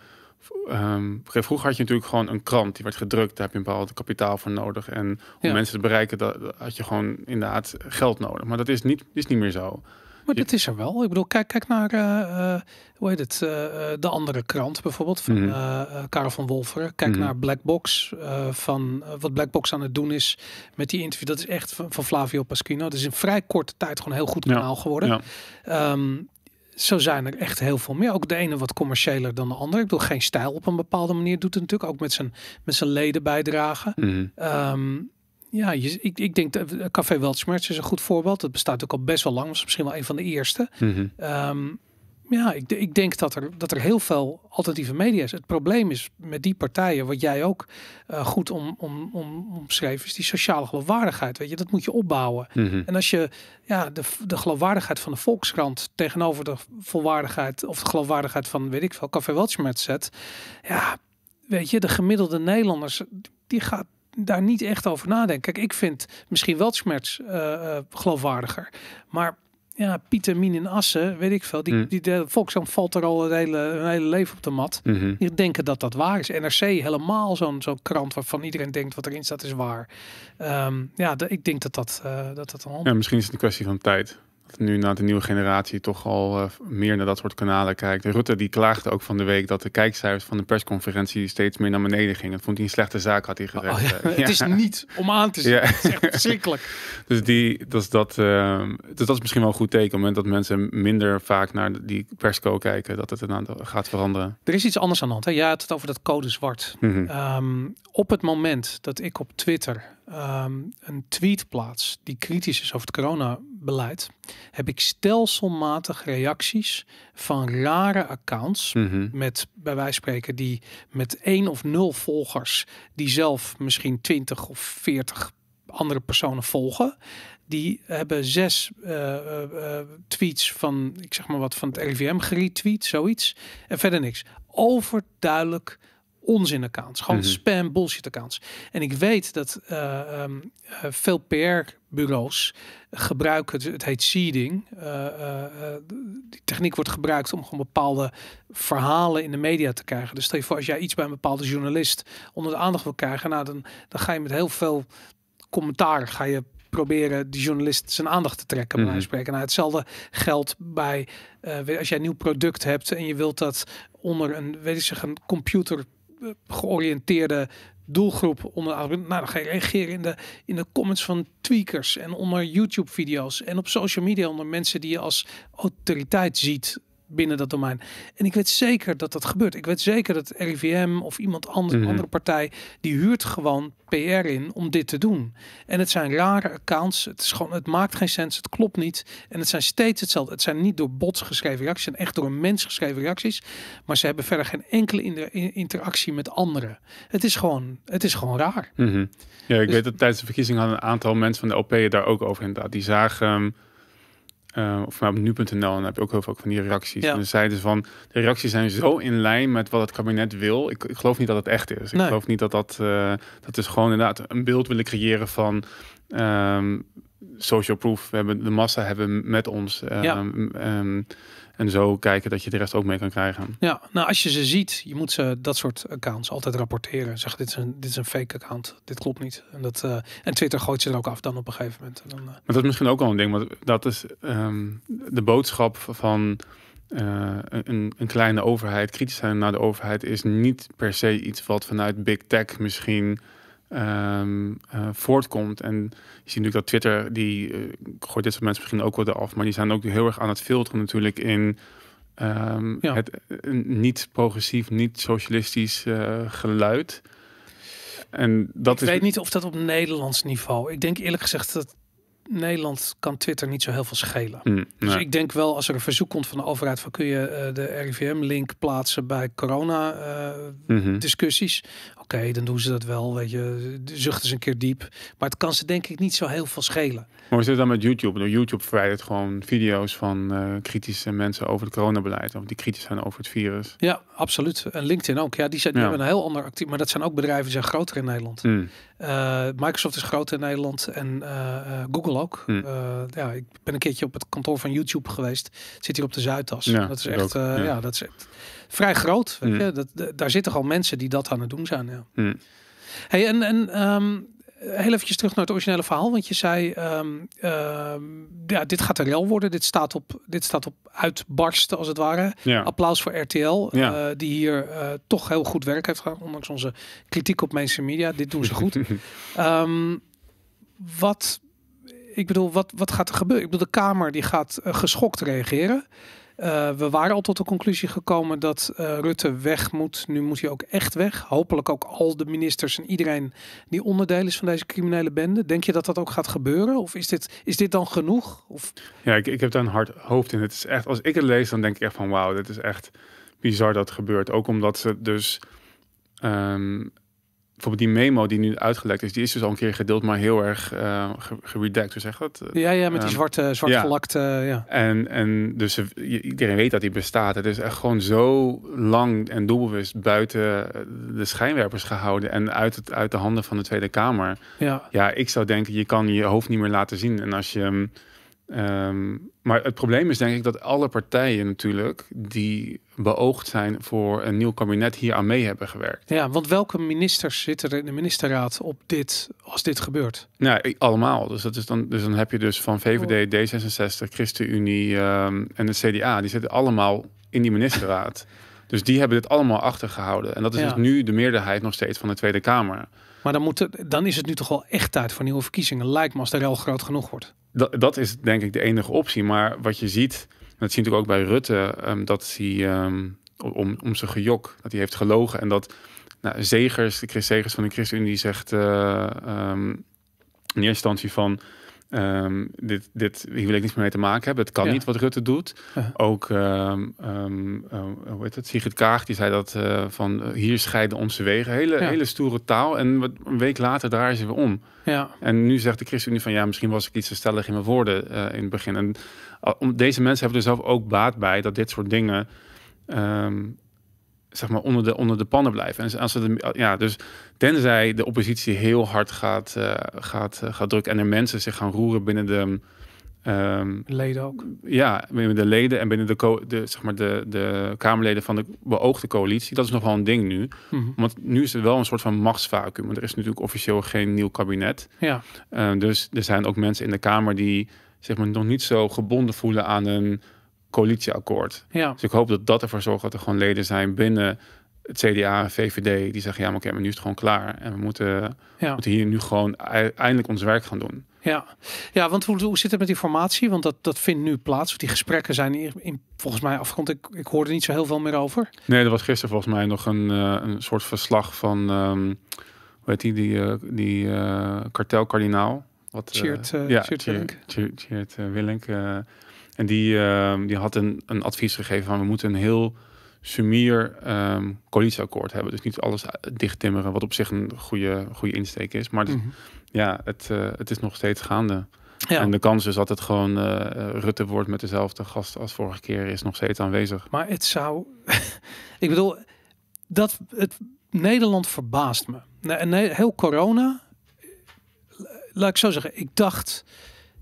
Ehm, vroeger had je natuurlijk gewoon een krant die werd gedrukt, daar heb je een bepaald kapitaal voor nodig. En om mensen te bereiken, dat, had je gewoon inderdaad geld nodig. Maar dat is niet, is niet meer zo maar dat is er wel. Ik bedoel, kijk, kijk naar, eh, eh, hoe heet het, eh, de andere krant bijvoorbeeld, van mm. Karel van Wolferen. Kijk mhm. naar Blackbox, van wat Blackbox aan het doen is met die interview. Dat is echt van, van Flavio Pasquino. Dat is in vrij korte tijd gewoon een heel goed kanaal geworden. Ehm, zo zijn er echt heel veel meer. Ook de ene wat commerciëler dan de andere. Ik bedoel, geen stijl op een bepaalde manier doet het natuurlijk ook met zijn, met zijn leden Mm. Ehm, ja, je, ik, ik denk dat eh, Café Weltschmerz is een goed voorbeeld. Dat bestaat ook al best wel lang. Was misschien wel een van de eerste. Mm ja, ik, ik, denk dat er, dat er heel veel alternatieve media is. Het probleem is met die partijen, wat jij ook eh, goed om, om, om, omschreef, is die sociale geloofwaardigheid. Weet je, dat moet je opbouwen. Mhm. En als je ja, de, de geloofwaardigheid van de Volkskrant tegenover de volwaardigheid of de geloofwaardigheid van, weet ik veel, Café Weltschmerz zet, ja, weet je, de gemiddelde Nederlanders, die gaat, daar niet echt over nadenken. Kijk, ik vind misschien wel uh, geloofwaardiger. Maar ja, Pieter Mien in Assen, weet ik veel. Die, mm. die de Volkskrant valt er al een hele, een hele leven op de mat. Mhm. Die denken dat dat waar is. NRC helemaal zo'n zo'n krant waarvan iedereen denkt wat erin staat is waar. Ehm, ja, ik denk dat dat, uh, dat, dat een Ja, misschien is het een kwestie van tijd nu na de nieuwe generatie toch al eh, meer naar dat soort kanalen kijkt. Rutte die klaagde ook van de week dat de kijkcijfers van de persconferentie steeds meer naar beneden gingen. Dat vond hij een slechte zaak, had hij gezegd. Oh, oh, ja. (laughs) Het is niet om aan te zien. Ja. Het is echt verschrikkelijk. (laughs) dus, die, dus, dat, ehm, dus dat is misschien wel een goed teken. het moment dat mensen minder vaak naar die persco kijken, dat het aantal gaat veranderen. Er is iets anders aan de hand. Hè? Ja, het over dat code zwart. Mhm. Ehm, op het moment dat ik op Twitter Ehm, een tweet plaats die kritisch is over het coronabeleid, heb ik stelselmatig reacties van rare accounts. Mhm. Met bij wijze van spreken die met één of nul volgers, die zelf misschien twintig of veertig andere personen volgen. Die hebben zes eh, eh, eh, tweets van, ik zeg maar wat, van het RIVM geretweet, zoiets. En verder niks. Overduidelijk onzin accounts. Gewoon mhm. spam bullshit accounts. En ik weet dat eh, ehm, eh, veel PR bureaus gebruiken, het, heet seeding. Uh, die techniek wordt gebruikt om gewoon bepaalde verhalen in de media te krijgen. Dus stel je voor als jij iets bij een bepaalde journalist onder de aandacht wil krijgen, nou, dan, dan ga je met heel veel commentaar ga je proberen die journalist zijn aandacht te trekken. Mm spreken. Nou, hetzelfde geldt bij uh, als jij een nieuw product hebt en je wilt dat onder een, weet ik zeg, een computer eh, georiënteerde doelgroep onder nou, dan ga je reageren in de, in de comments van tweakers en onder YouTube video's en op social media onder mensen die je als autoriteit ziet binnen dat domein. En ik weet zeker dat dat gebeurt. Ik weet zeker dat RIVM of iemand anders, mhm. andere partij, die huurt gewoon PR in om dit te doen. En het zijn rare accounts. Het, is gewoon, het maakt geen sens. Het klopt niet. En het zijn steeds hetzelfde. Het zijn niet door bots geschreven reacties. Het zijn echt door een mens geschreven reacties. Maar ze hebben verder geen enkele interactie met anderen. Het is gewoon, het is gewoon raar. Mhm. Ja, ik dus weet dat tijdens de verkiezingen hadden een aantal mensen van de OP daar ook over inderdaad. Die zagen... Ehm, eh, of nou op nu.nl, dan heb je ook heel veel van die reacties. Ja. En dan zeiden ze van, de reacties zijn zo in lijn met wat het kabinet wil. Ik, ik geloof niet dat het echt is. Ik geloof niet dat dat... Uh, dat is gewoon inderdaad een beeld willen creëren van... Ehm, social proof. We hebben de massa hebben met ons. Ehm, ehm, en zo kijken dat je de rest ook mee kan krijgen. Ja, nou als je ze ziet, je moet ze dat soort accounts altijd rapporteren. Zeg, dit is een, dit is een fake account. Dit klopt niet. En, dat, eh, en Twitter gooit ze dan ook af dan op een gegeven moment. dan, eh, Maar dat is misschien ook al een ding. Want dat is ehm, de boodschap van eh, een, een, kleine overheid. Kritisch zijn naar de overheid is niet per se iets wat vanuit big tech misschien Ehm, eh, voortkomt. En je ziet natuurlijk dat Twitter, die uh, gooit dit soort mensen misschien ook wel af, maar die zijn ook heel erg aan het filteren natuurlijk in um, ja. het niet progressief, niet socialistisch eh, geluid. En dat ik weet niet of dat op Nederlands niveau. Ik denk eerlijk gezegd dat Nederland kan Twitter niet zo heel veel schelen. Mm, dus ik denk wel als er een verzoek komt van de overheid van kun je de RIVM-link plaatsen bij corona-discussies. Mhm oké, dan doen ze dat wel, weet je, zucht ze een keer diep. Maar het kan ze denk ik niet zo heel veel schelen. Maar hoe zit dan met YouTube? Door YouTube verwijdert gewoon video's van eh, kritische mensen over het coronabeleid, of die kritisch zijn over het virus. Ja, absoluut. En LinkedIn ook. Ja, die, zijn, die hebben een heel ander actief, maar dat zijn ook bedrijven die zijn groter in Nederland. Hmm. Eh, Microsoft is groter in Nederland en eh, Google ook. Hmm. ja, ik ben een keertje op het kantoor van YouTube geweest. zit hier op de Zuidas. Ja, dat is echt, ja. ja, dat is echt vrij groot. Mm. Dat, daar zitten al mensen die dat aan het doen zijn. Ja. Mm. Hey, en, en ehm, heel eventjes terug naar het originele verhaal. Want je zei, ehm, ehm, ja, dit gaat een rel worden. Dit staat op, dit staat op uitbarsten, als het ware. Ja. Applaus voor RTL, ja. Eh, die hier eh, toch heel goed werk heeft gedaan. Ondanks onze kritiek op mainstream media. Dit doen ze goed. (laughs) wat, ik bedoel, wat, wat gaat er gebeuren? Ik bedoel, de Kamer die gaat eh, geschokt reageren. Eh, we waren al tot de conclusie gekomen dat eh, Rutte weg moet. Nu moet hij ook echt weg. Hopelijk ook al de ministers en iedereen die onderdeel is van deze criminele bende. Denk je dat dat ook gaat gebeuren? Of is dit, is dit dan genoeg? Of... Ja, ik, ik heb daar een hard hoofd in. Het is echt, als ik het lees, dan denk ik echt van wauw, dit is echt bizar dat gebeurt. Ook omdat ze dus ehm, bijvoorbeeld die memo die nu uitgelekt is, die is dus al een keer gedeeld, maar heel erg uh, eh, geredact, hoe zeg dat? Ja, ja, met die ehm, zwarte, zwart ja. Eh, ja. En, en dus iedereen weet dat die bestaat. Het is echt gewoon zo lang en doelbewust buiten eh, de schijnwerpers gehouden en uit, het, uit de handen van de Tweede Kamer. Ja. ja, ik zou denken, je kan je hoofd niet meer laten zien. En als je hem... Ehm, maar het probleem is denk ik dat alle partijen natuurlijk die beoogd zijn voor een nieuw kabinet hier aan mee hebben gewerkt. Ja, want welke ministers zitten er in de ministerraad op dit als dit gebeurt? Nou, allemaal. Dus, dat is dan, dus dan heb je dus van VVD, D66, ChristenUnie ehm, en de CDA. Die zitten allemaal in die ministerraad. (laughs) dus die hebben dit allemaal achtergehouden. En dat is dus nu de meerderheid nog steeds van de Tweede Kamer. Maar dan, moet dan is het nu toch wel echt tijd voor nieuwe verkiezingen, lijkt me als de rel groot genoeg wordt dat, dat is denk ik de enige optie. Maar wat je ziet, dat zie je natuurlijk ook bij Rutte, ehm, dat hij ehm, om, om zijn gejok, dat hij heeft gelogen. En dat nou, Zegers, de Chris Zegers van de ChristenUnie, zegt eh, ehm, in eerste instantie van Ehm, dit, dit, hier wil ik niets meer mee te maken hebben. Het kan niet wat Rutte doet. Ook, ehm, ehm, hoe heet het, Sigrid Kaag, die zei dat eh, van eh, hier scheiden onze wegen. Hele, hele stoere taal. En wat, een week later draaien ze weer om. Ja. En nu zegt de ChristenUnie van ja, misschien was ik iets verstellig in mijn woorden eh, in het begin. En om, deze mensen hebben er zelf ook baat bij dat dit soort dingen zeg maar, onder de, onder de pannen blijven. En als ze ja, dus tenzij de oppositie heel hard gaat, eh, gaat, eh, gaat drukken en er mensen zich gaan roeren binnen de. Ehm, leden ook. Ja, binnen de leden en binnen de, de, zeg maar de, de Kamerleden van de beoogde coalitie. Dat is nog wel een ding nu. Mhm. Want nu is er wel een soort van machtsvacuum. Er is natuurlijk officieel geen nieuw kabinet. Ja. Ehm, dus er zijn ook mensen in de Kamer die zeg maar, nog niet zo gebonden voelen aan een coalitieakkoord. Ja. Dus ik hoop dat dat ervoor zorgt dat er gewoon leden zijn binnen het CDA en VVD die zeggen ja, maar oké, okay, maar nu is het gewoon klaar en we moeten, ja. moeten hier nu gewoon eindelijk ons werk gaan doen. Ja, ja want hoe, hoe zit het met die formatie? Want dat, dat vindt nu plaats. Die gesprekken zijn in, in volgens mij afgerond. Ik, ik hoorde niet zo heel veel meer over. Nee, er was gisteren volgens mij nog een, eh, een soort verslag van, um, hoe heet die, die, uh, die uh, kartelkardinaal. Wat, Cheert, ja, Cheert Willink. Cheert, Willink en die, ehm, die had een, een advies gegeven van we moeten een heel sumier ehm, coalitieakkoord hebben. Dus niet alles eh, dichttimmeren, wat op zich een goede, goede insteek is. Maar mhm. ja, het, eh, het is nog steeds gaande. En de kans is dat het gewoon eh, Rutte wordt met dezelfde gast als vorige keer is nog steeds aanwezig. Maar het zou. (laughs) ik bedoel, dat het Nederland verbaast me. Nee, nee, heel corona. Laat ik zo zeggen, ik dacht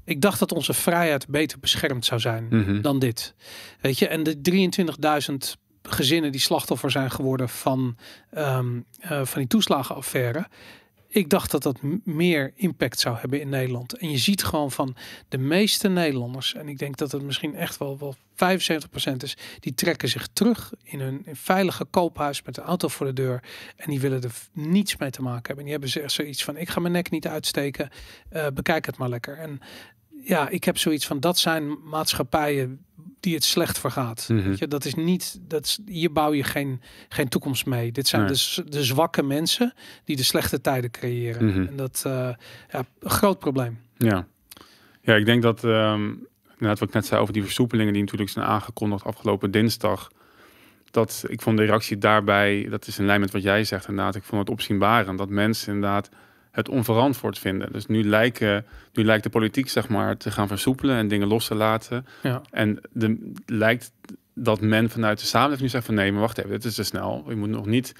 ik dacht dat onze vrijheid beter beschermd zou zijn mhm. dan dit. Weet je, en de 23.000 gezinnen die slachtoffer zijn geworden van, ehm, eh, van die toeslagenaffaire. Ik dacht dat dat meer impact zou hebben in Nederland. En je ziet gewoon van de meeste Nederlanders, en ik denk dat het misschien echt wel, wel 75% is, die trekken zich terug in hun veilige koophuis met de auto voor de deur. En die willen er niets mee te maken hebben. En die hebben ze zoiets van: ik ga mijn nek niet uitsteken, eh, bekijk het maar lekker. En ja, ik heb zoiets van dat zijn maatschappijen die het slecht vergaat. Mhm. je, dat is niet, dat is, hier bouw je geen, geen toekomst mee. Dit zijn nee. de, zwakke mensen die de slechte tijden creëren. Mhm. En dat uh, ja, een groot probleem. Ja. ja, ik denk dat, um, ehm, net wat ik net zei over die versoepelingen die natuurlijk zijn aangekondigd afgelopen dinsdag. Dat ik vond de reactie daarbij, dat is in lijn met wat jij zegt inderdaad, ik vond het opzienbarend dat mensen inderdaad het onverantwoord vinden. Dus nu, lijken, nu lijkt de politiek zeg maar, te gaan versoepelen en dingen los te laten. Ja. En de, lijkt dat men vanuit de samenleving nu zegt van nee, maar wacht even, dit is te snel. Je moet nog niet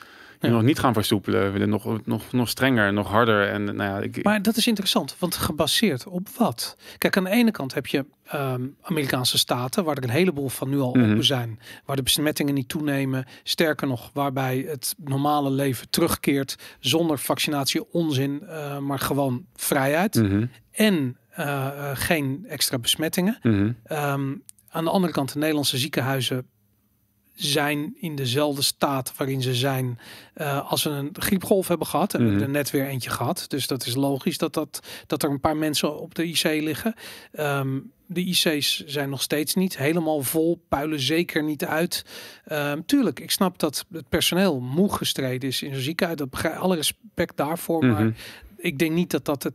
nog niet gaan versoepelen. We willen nog, nog, nog strenger, nog harder. En, nou ja, ik... Maar dat is interessant, want gebaseerd op wat? Kijk, aan de ene kant heb je ehm, Amerikaanse staten, waar er een heleboel van nu al mm open zijn, waar de besmettingen niet toenemen. Sterker nog, waarbij het normale leven terugkeert zonder vaccinatie onzin, eh, maar gewoon vrijheid. Mhm. En eh, eh, geen extra besmettingen. Mhm. Ehm, aan de andere kant, de Nederlandse ziekenhuizen zijn in dezelfde staat waarin ze zijn eh, als we een griepgolf hebben gehad. En mm hebben er net weer eentje gehad. Dus dat is logisch dat, dat, dat er een paar mensen op de IC liggen. Ehm, de IC's zijn nog steeds niet helemaal vol, puilen zeker niet uit. Ehm, tuurlijk, ik snap dat het personeel moe gestreden is in zo'n ziekenhuis. Dat begrijp alle respect daarvoor. Maar mhm. ik denk niet dat dat het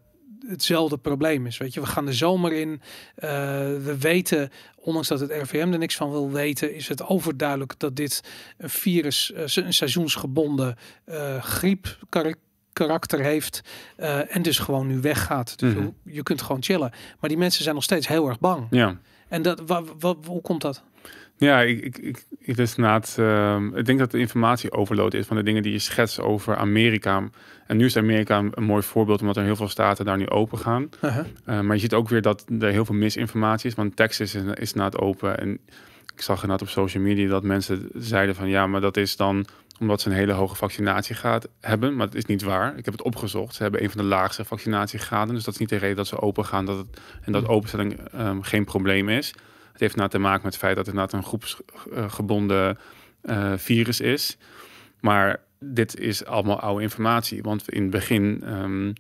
hetzelfde probleem is. Weet je, we gaan de zomer in. Eh, we weten, ondanks dat het RVM er niks van wil weten, is het overduidelijk dat dit een virus, eh, een seizoensgebonden eh, griep karakter heeft en dus gewoon nu weggaat. Dus mhm. je, kunt gewoon chillen. Maar die mensen zijn nog steeds heel erg bang. Ja. En dat, waar wat, hoe komt dat? Ja, ik, ik, ik, dus naad, ehm, ik denk dat de informatie overload is van de dingen die je schets over Amerika. En nu is Amerika een mooi voorbeeld, omdat er heel veel staten daar nu open gaan. Uh-huh. Eh, maar je ziet ook weer dat er heel veel misinformatie is, want Texas is, is het open. En ik zag inderdaad op social media dat mensen zeiden van ja, maar dat is dan omdat ze een hele hoge vaccinatiegraad hebben. Maar het is niet waar. Ik heb het opgezocht. Ze hebben een van de laagste vaccinatiegraden. Dus dat is niet de reden dat ze open gaan dat en dat mm. openstelling ehm, geen probleem is. Het heeft nou te maken met het feit dat het nou een groepsgebonden eh, eh, virus is. Maar dit is allemaal oude informatie. Want in het begin ehm,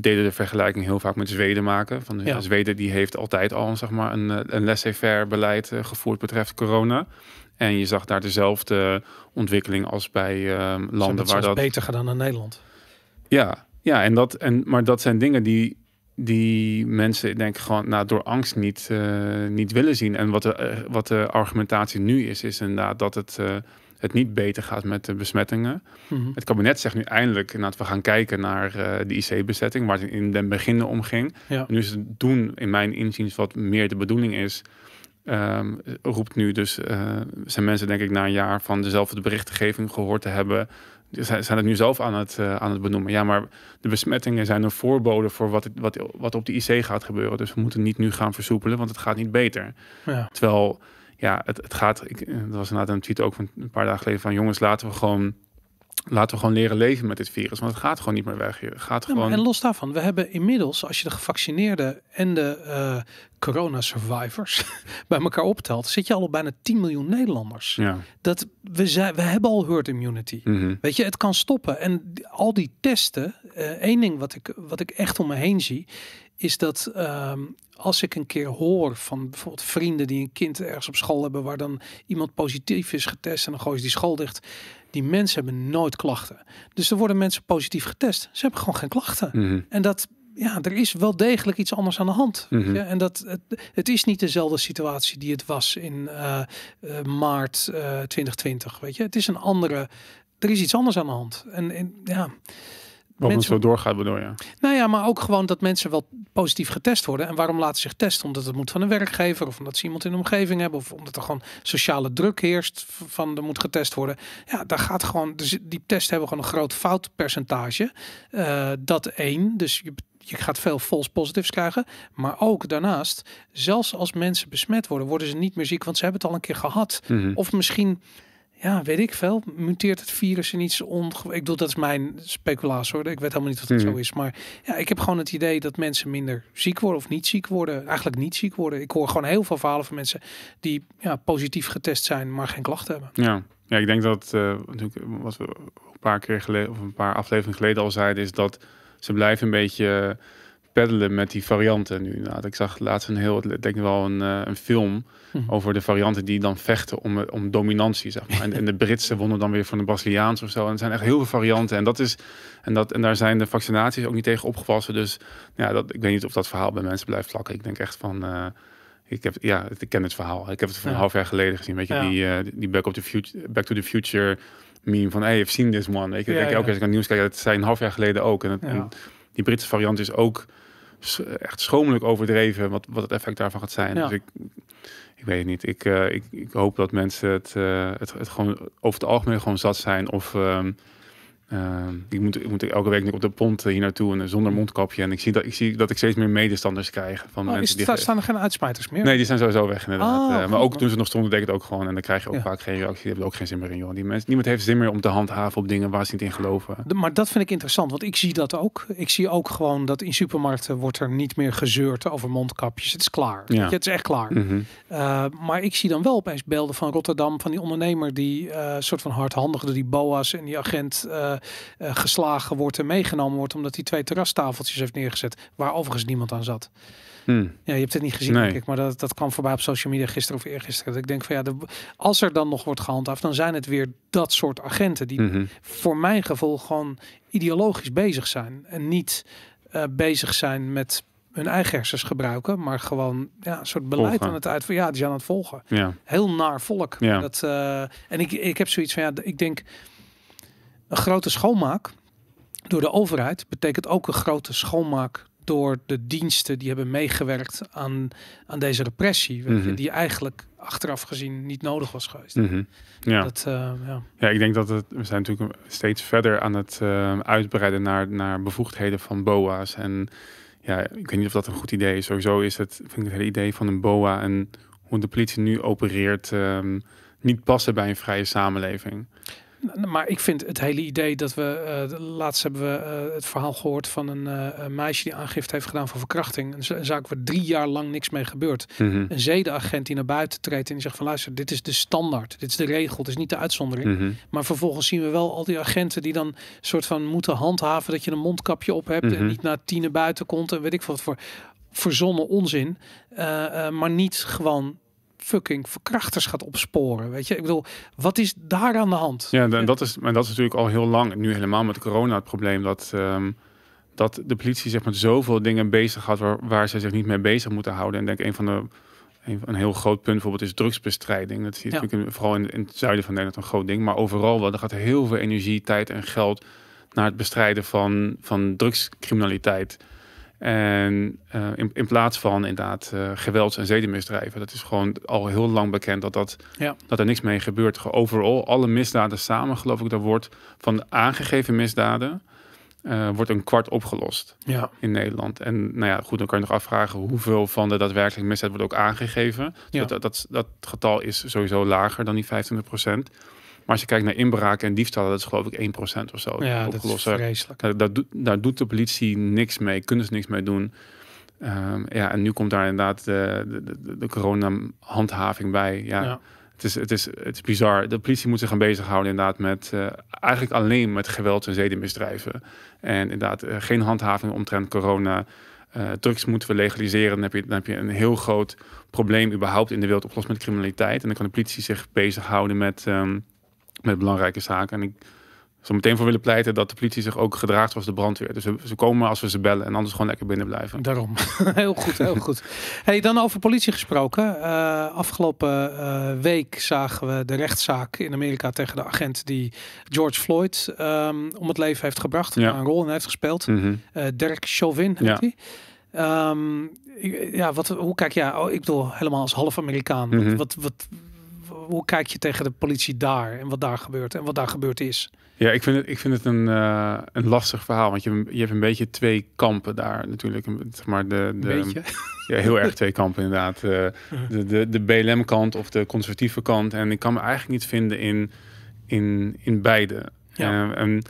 deden de vergelijking heel vaak met Zweden maken. Van, ja. Zweden die heeft altijd al zeg maar, een, eh, een laissez-faire beleid gevoerd betreft corona. En je zag daar dezelfde ontwikkeling als bij ehm, landen waar dat... beter gedaan dan Nederland. Ja, ja en dat, en, maar dat zijn dingen die die mensen denk ik gewoon nou, door angst niet, eh, niet willen zien. En wat de, eh, wat de argumentatie nu is, is inderdaad dat het, eh, het niet beter gaat met de besmettingen. Mhm. Het kabinet zegt nu eindelijk, dat nou, we gaan kijken naar de IC-bezetting, waar het in den beginne om ging. Nu is het doen, in mijn inziens, wat meer de bedoeling is. Ehm, roept nu dus, zijn mensen denk ik na een jaar van dezelfde berichtgeving gehoord te hebben zijn het nu zelf aan het, eh, aan het benoemen. Ja, maar de besmettingen zijn een voorbode voor wat, wat, wat op de IC gaat gebeuren. Dus we moeten niet nu gaan versoepelen, want het gaat niet beter. Ja. Terwijl, ja, het, het gaat. Ik, dat eh, was inderdaad een tweet ook van een paar dagen geleden van jongens, laten we gewoon laten we gewoon leren leven met dit virus. Want het gaat gewoon niet meer weg. Het gaat gewoon... En los daarvan, we hebben inmiddels, als je de gevaccineerden en de uh, corona-survivors (laughs) bij elkaar optelt, zit je al op bijna 10 miljoen Nederlanders. Ja. Dat we, zijn, we hebben al herd immunity. Mhm. Weet je, het kan stoppen. En al die testen, uh, één ding wat ik, wat ik echt om me heen zie, is dat ehm, als ik een keer hoor van bijvoorbeeld vrienden die een kind ergens op school hebben waar dan iemand positief is getest en dan gooien ze die school dicht die mensen hebben nooit klachten. Dus er worden mensen positief getest. Ze hebben gewoon geen klachten. Mhm. En dat, ja, er is wel degelijk iets anders aan de hand. Mhm. en dat, het, is niet dezelfde situatie die het was in eh, eh, maart 2020. Eh, weet je? Het is een andere, er is iets anders aan de hand. En, en ja. Wat mensen... het zo doorgaat bedoel je? Nou ja, maar ook gewoon dat mensen wel positief getest worden. En waarom laten zich testen? Omdat het moet van een werkgever of omdat ze iemand in de omgeving hebben. Of omdat er gewoon sociale druk heerst van er moet getest worden. Ja, daar gaat gewoon, dus die testen hebben gewoon een groot foutpercentage. Uh, dat één, dus je, je gaat veel false positives krijgen. Maar ook daarnaast, zelfs als mensen besmet worden, worden ze niet meer ziek, want ze hebben het al een keer gehad. Mhm. Of misschien ja, weet ik veel. Muteert het virus in iets onge... Ik bedoel, dat is mijn speculatie hoor. Ik weet helemaal niet of dat zo mhm. is. Maar ja, ik heb gewoon het idee dat mensen minder ziek worden of niet ziek worden. Eigenlijk niet ziek worden. Ik hoor gewoon heel veel verhalen van mensen die ja, positief getest zijn, maar geen klachten hebben. Ja, ja ik denk dat eh, wat we een paar keer geleden of een paar afleveringen geleden al zeiden, is dat ze blijven een beetje peddelen met die varianten nu. Nou, ik zag laatst een heel, ik denk wel een, eh, een film mhm. over de varianten die dan vechten om, om dominantie, zeg maar. En, en de Britse wonnen dan weer van de Braziliaans of zo. En er zijn echt heel veel varianten. En, dat is, en, dat, en daar zijn de vaccinaties ook niet tegen opgewassen. Dus ja, dat, ik weet niet of dat verhaal bij mensen blijft plakken. Ik denk echt van... Eh, ik, heb, ja, ik ken het verhaal. Ik heb het van een half jaar geleden gezien. Weet je, eh, die, die Back, of the future, Back to the Future meme van... Hey, I've seen this man. Weet je, ja, denk ook als ik aan het nieuws kijk. Dat zijn een half jaar geleden ook. En, en die Britse variant is ook echt schromelijk overdreven wat, wat het effect daarvan gaat zijn. Dus ik, ik weet het niet. Ik, eh, ik, ik hoop dat mensen het, eh, het, het, gewoon over het algemeen gewoon zat zijn of ehm, uh, ik, moet, ik moet elke week op de pont eh, hier naartoe en eh, zonder mm. mondkapje. En ik zie, dat, ik zie dat ik steeds meer medestanders krijg. Van oh, mensen die staan er geen uitsmijters meer? Nee, die zijn sowieso weg inderdaad. Oh, eh, maar ook toen ze nog stonden, deed ik het ook gewoon. En dan krijg je ook vaak geen reactie. Die hebben ook geen zin meer in, joh. Die mensen, niemand heeft zin meer om te handhaven op dingen waar ze niet in geloven. maar dat vind ik interessant, want ik zie dat ook. Ik zie ook gewoon dat in supermarkten wordt er niet meer gezeurd over mondkapjes. Het is klaar. het is echt klaar. Mhm. maar ik zie dan wel opeens beelden van Rotterdam, van die ondernemer die soort van hardhandig door die boa's en die agent... Eh, eh, geslagen wordt en meegenomen wordt omdat hij twee terrastafeltjes heeft neergezet, waar overigens niemand aan zat. Hmm. Ja, je hebt het niet gezien, denk ik, maar dat, dat kwam voorbij op social media gisteren of eergisteren. Dat ik denk van ja, als er dan nog wordt gehandhaafd, dan zijn het weer dat soort agenten die mhm. voor mijn gevoel gewoon ideologisch bezig zijn en niet eh, bezig zijn met hun eigen hersens gebruiken, maar gewoon ja, een soort beleid volgen. aan het uitvoeren. Ja, die zijn aan het volgen. Ja. Heel naar volk. Ja. Dat, en ik, ik heb zoiets van ja, ik denk een grote schoonmaak door de overheid betekent ook een grote schoonmaak door de diensten die hebben meegewerkt aan, aan deze repressie. Mhm. Die eigenlijk achteraf gezien niet nodig was geweest. Mhm. ja. Dat, eh, ja. ja. ik denk dat we zijn natuurlijk steeds verder aan het eh, uitbreiden naar, naar bevoegdheden van BOA's. En ja, ik weet niet of dat een goed idee is. Sowieso is het, vind ik het hele idee van een BOA en hoe de politie nu opereert ehm, niet passen bij een vrije samenleving. Nou, maar ik vind het hele idee dat we. Eh, laatst hebben we eh, het verhaal gehoord van eh, een, meisje die aangifte heeft gedaan van verkrachting. Een, zaak waar drie jaar lang niks mee gebeurt. Mhm. Een zedenagent die naar buiten treedt en die zegt: van luister, dit is de standaard. Dit is de regel. Dit is niet de uitzondering. Mhm. Maar vervolgens zien we wel al die agenten die dan soort van moeten handhaven dat je een mondkapje op hebt. En mhm. niet naar tien naar buiten komt en weet ik wat voor verzonnen onzin. maar niet gewoon fucking verkrachters gaat opsporen. Weet je, ik bedoel, wat is daar aan de hand? Ja, en dat is, en dat is natuurlijk al heel lang, nu helemaal met corona, het probleem dat. Ehm, dat de politie zich met zoveel dingen bezig had waar, waar ze zich niet mee bezig moeten houden. En denk een van de een, heel groot punt bijvoorbeeld is drugsbestrijding. Dat zie je natuurlijk in, vooral in, in, het zuiden van Nederland een groot ding. Maar overal wel. Er gaat heel veel energie, tijd en geld naar het bestrijden van, van drugscriminaliteit. En eh, in, in, plaats van inderdaad uh, eh, gewelds- en zedenmisdrijven. Dat is gewoon al heel lang bekend dat, dat, dat er niks mee gebeurt. Overal, alle misdaden samen geloof ik, dat wordt van de aangegeven misdaden... Eh, wordt een kwart opgelost ja. in Nederland. En nou ja, goed, dan kan je nog afvragen hoeveel van de daadwerkelijk misdaad wordt ook aangegeven. Ja. Dat, dat, dat, getal is sowieso lager dan die 25 procent als je kijkt naar inbraken en diefstallen, dat is geloof ik 1% of zo. Ja, dat is vreselijk. Nou, daar, daar, doet de politie niks mee, kunnen ze niks mee doen. Ehm, ja, en nu komt daar inderdaad de, de, de, de corona-handhaving bij. ja. het is, het, is, het is bizar. De politie moet zich gaan bezighouden inderdaad met eh, eigenlijk alleen met geweld en zedenmisdrijven. En inderdaad, eh, geen handhaving omtrent corona. Uh, eh, drugs moeten we legaliseren. Dan heb, je, dan heb je een heel groot probleem überhaupt in de wereld opgelost met criminaliteit. En dan kan de politie zich bezighouden met ehm, met belangrijke zaken. En ik zou meteen voor willen pleiten dat de politie zich ook gedraagt zoals de brandweer. Dus ze komen als we ze bellen en anders gewoon lekker binnen blijven. Daarom. (laughs) heel goed, heel goed. Hey, dan over politie gesproken. Eh, afgelopen eh, week zagen we de rechtszaak in Amerika tegen de agent die George Floyd ehm, om het leven heeft gebracht. Ja. Een rol in heeft gespeeld. Mm Derek Chauvin heet hij. Ja. Ehm, ja, wat, hoe kijk jij? Ja, oh, ik bedoel, helemaal als half Amerikaan. Mhm. wat, wat, hoe kijk je tegen de politie daar en wat daar gebeurt en wat daar gebeurd is? Ja, ik vind het, ik vind het een, eh, een lastig verhaal. Want je, je hebt een beetje twee kampen daar natuurlijk. Zeg maar de, de, beetje? (laughs) Ja, heel erg twee kampen inderdaad. Eh, de, de, de BLM-kant of de conservatieve kant. En ik kan me eigenlijk niet vinden in, in, in beide. Ja. Eh, en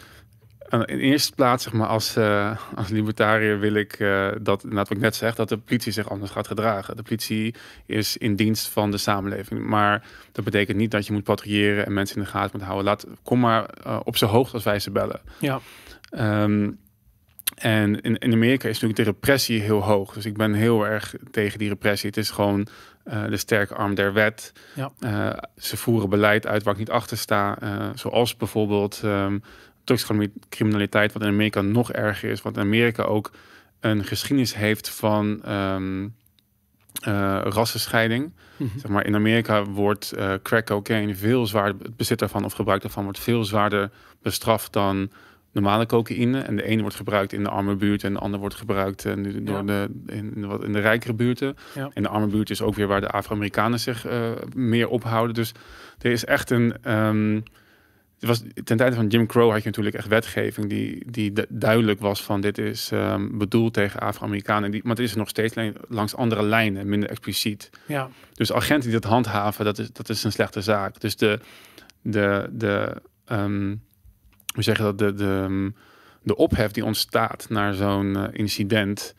in eerste plaats, zeg maar, als, uh, als libertariër wil ik eh, dat, laat nou, ik net zeg, dat de politie zich anders gaat gedragen. De politie is in dienst van de samenleving. Maar dat betekent niet dat je moet patrouilleren en mensen in de gaten moet houden. Laat, kom maar eh, op zo hoogte als wij ze bellen. Ja. Ehm, en in, Amerika is natuurlijk de repressie heel hoog. Dus ik ben heel erg tegen die repressie. Het is gewoon de sterke arm der wet. Ja. ze voeren beleid uit waar ik niet achter sta. zoals bijvoorbeeld ehm, criminaliteit wat in Amerika nog erger is, wat in Amerika ook een geschiedenis heeft van um, rassenscheiding. Mhm. zeg maar, in Amerika wordt uh, crack cocaine veel zwaarder, het bezit daarvan of gebruik daarvan wordt veel zwaarder bestraft dan normale cocaïne. En de ene wordt gebruikt in de arme buurt en de ander wordt gebruikt uh, door de, in, in, in, de rijkere buurten. In de arme buurt is ook weer waar de Afro-Amerikanen zich meer ophouden. Dus er is echt een... Ehm, het was, ten tijde van Jim Crow had je natuurlijk echt wetgeving die, die duidelijk was van dit is ehm, bedoeld tegen Afro-Amerikanen. Maar het is nog steeds langs andere lijnen, minder expliciet. Ja. Dus agenten die dat handhaven, dat is, dat is een slechte zaak. Dus de, de, de um, hoe zeg dat, de, de, ehm, de ophef die ontstaat naar zo'n eh, incident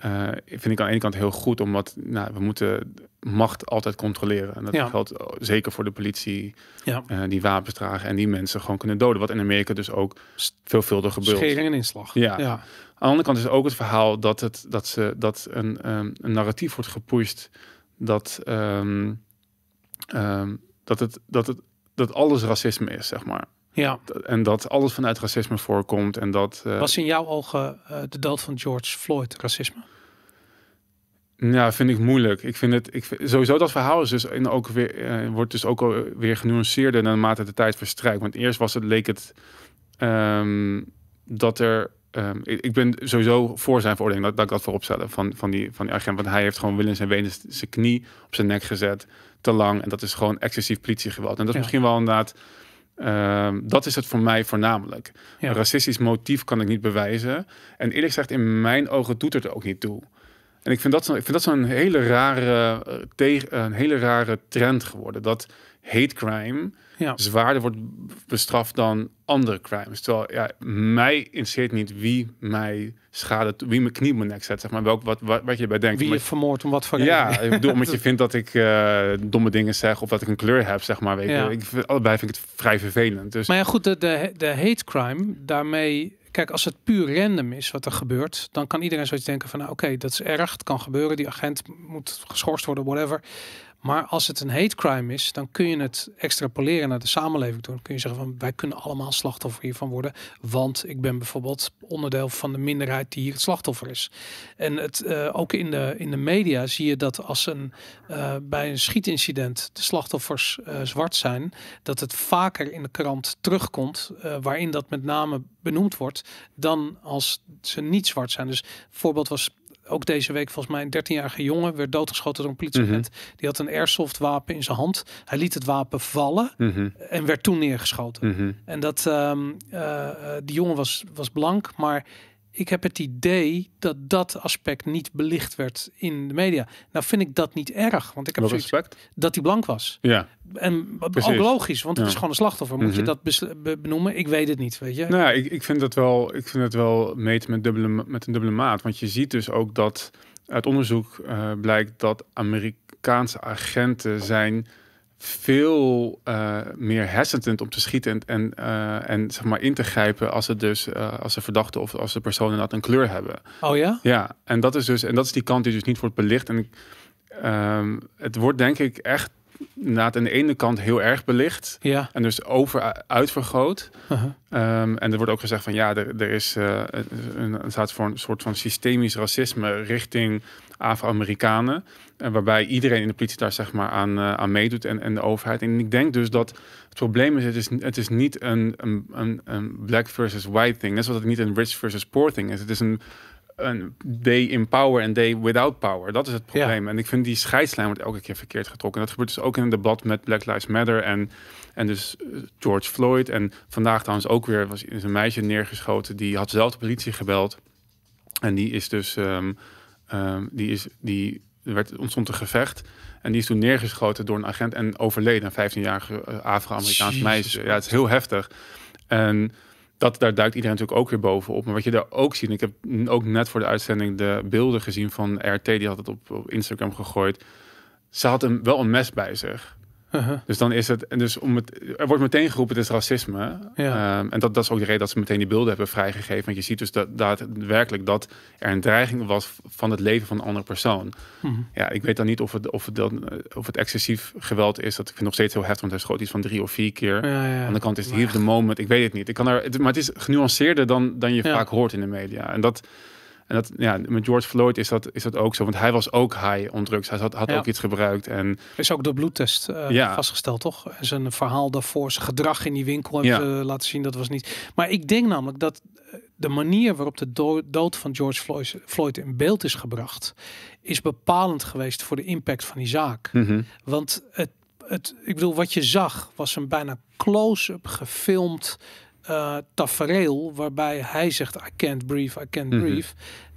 eh, vind ik aan de ene kant heel goed, omdat nou, we moeten macht altijd controleren. En dat geldt oh, zeker voor de politie, eh, die wapens dragen en die mensen gewoon kunnen doden. Wat in Amerika dus ook veelvuldig gebeurt. Schering en inslag. Ja. Aan de andere kant is ook het verhaal dat, het, dat, ze, dat een, ehm, een narratief wordt gepusht dat, ehm, ehm, dat, het, dat, het, dat alles racisme is, zeg maar. Ja. En dat alles vanuit racisme voorkomt. En dat, eh, Was in jouw ogen eh, de dood van George Floyd racisme? Ja, vind ik moeilijk. Ik vind het ik vind, sowieso dat verhaal is dus in ook weer, eh, wordt dus ook weer genuanceerder naarmate de tijd verstrijkt. Want eerst was het, leek het ehm, dat er. Ehm, ik, ben sowieso voor zijn veroordeling, dat, dat ik dat voorop van, van, die, van die agent. Want hij heeft gewoon willens en wenens zijn knie op zijn nek gezet, te lang. En dat is gewoon excessief politiegeweld. En dat is misschien wel inderdaad Ehm, dat is het voor mij voornamelijk. Een racistisch motief kan ik niet bewijzen. En eerlijk gezegd, in mijn ogen doet het er ook niet toe. En ik vind dat zo'n zo hele, rare, eh, tegen, een hele rare trend geworden. Dat hate crime ja. zwaarder wordt bestraft dan andere crimes. Terwijl ja, mij interesseert niet wie mij schade, wie mijn knie op mijn nek zet, zeg maar. Welk, wat, wat, wat je erbij denkt. Wie je, vermoord om wat voor Ja, reden. ik bedoel, omdat je (laughs) vindt dat ik eh, domme dingen zeg of dat ik een kleur heb, zeg maar. Weet ja. ik, allebei vind ik het vrij vervelend. Dus. Maar ja, goed, de, de, de hate crime, daarmee Kijk, als het puur random is wat er gebeurt, dan kan iedereen zoiets denken van, nou, oké, dat is erg, het kan gebeuren, die agent moet geschorst worden, whatever. Maar als het een hate crime is, dan kun je het extrapoleren naar de samenleving toe. Dan kun je zeggen van wij kunnen allemaal slachtoffer hiervan worden. Want ik ben bijvoorbeeld onderdeel van de minderheid die hier het slachtoffer is. En het, eh, ook in de, in de media zie je dat als een, eh, bij een schietincident de slachtoffers eh, zwart zijn, dat het vaker in de krant terugkomt, waarin dat met name benoemd wordt, dan als ze niet zwart zijn. Dus voorbeeld was ook deze week volgens mij een 13-jarige jongen werd doodgeschoten door een politieagent. Mhm. Die had een airsoft wapen in zijn hand. Hij liet het wapen vallen mhm. en werd toen neergeschoten. Mhm. En dat ehm, eh, eh, die jongen was, was blank, maar ik heb het idee dat dat aspect niet belicht werd in de media. Nou vind ik dat niet erg, want ik heb zoiets respect? dat hij blank was. Ja. En ook logisch, want het is gewoon een slachtoffer. Moet je mhm. dat benoemen? Ik weet het niet, weet je. Nou, ik, ik vind dat wel, ik vind dat wel meten met, dubbele, met een dubbele maat, want je ziet dus ook dat uit onderzoek eh, blijkt dat Amerikaanse agenten zijn veel eh, meer hesitant om te schieten en, en, eh, en zeg maar in te grijpen als ze dus eh, als de verdachte of als de persoon dat een kleur hebben. Oh ja? Ja, en dat is dus en dat is die kant die dus niet wordt belicht. En ehm, het wordt denk ik echt na aan de ene kant heel erg belicht. Ja. En dus over uitvergroot. Uh-huh. Ehm, en er wordt ook gezegd van ja, er, er is een staat voor een soort van systemisch racisme richting Afro-Amerikanen. En eh, waarbij iedereen in de politie daar zeg maar aan, eh, aan meedoet en, en de overheid. En ik denk dus dat het probleem is, het is, het is niet een, een, een, black versus white thing. Net zoals het niet een rich versus poor thing is. Het is een een day in power en day without power. Dat is het probleem. En ik vind die scheidslijn wordt elke keer verkeerd getrokken. En dat gebeurt dus ook in het debat met Black Lives Matter en, en dus eh, George Floyd. En vandaag trouwens ook weer was een meisje neergeschoten. Die had zelf de politie gebeld. En die is dus ehm, Ehm, die is, die, werd, ontstond een gevecht. En die is toen neergeschoten door een agent en overleden. Een 15-jarige eh, Afro-Amerikaans meisje. Ja, het is heel heftig. En dat, daar duikt iedereen natuurlijk ook weer bovenop. Maar wat je daar ook ziet, ik heb ook net voor de uitzending de beelden gezien van RT, die had het op, op Instagram gegooid. Ze had hem wel een mes bij zich. Uh-huh. Dus dan is het, dus om het, er wordt meteen geroepen, het is racisme. Ehm, en dat, dat is ook de reden dat ze meteen die beelden hebben vrijgegeven. Want je ziet dus daadwerkelijk dat er een dreiging was van het leven van een andere persoon. Mhm. Ja, ik weet dan niet of het, of, het dan, of het excessief geweld is. Dat ik vind nog steeds heel heftig, want hij schoot iets van drie of vier keer. Aan de kant is het hier de moment. Ik weet het niet. Ik kan maar het is genuanceerder dan, dan je vaak hoort in de media. En dat en dat, ja, met George Floyd is dat, is dat ook zo. Want hij was ook high on drugs. Hij had, ook iets gebruikt. En... Is ook door bloedtest eh, vastgesteld, toch? En zijn verhaal daarvoor, zijn gedrag in die winkel ja. Eh, laten zien. Dat was niet... Maar ik denk namelijk dat eh, de manier waarop de dood van George Floyd in beeld is gebracht... is bepalend geweest voor de impact van die zaak. Mhm. Want het, het, ik bedoel, wat je zag was een bijna close-up gefilmd uh, tafereel waarbij hij zegt: I can't breathe, I can't mm breathe.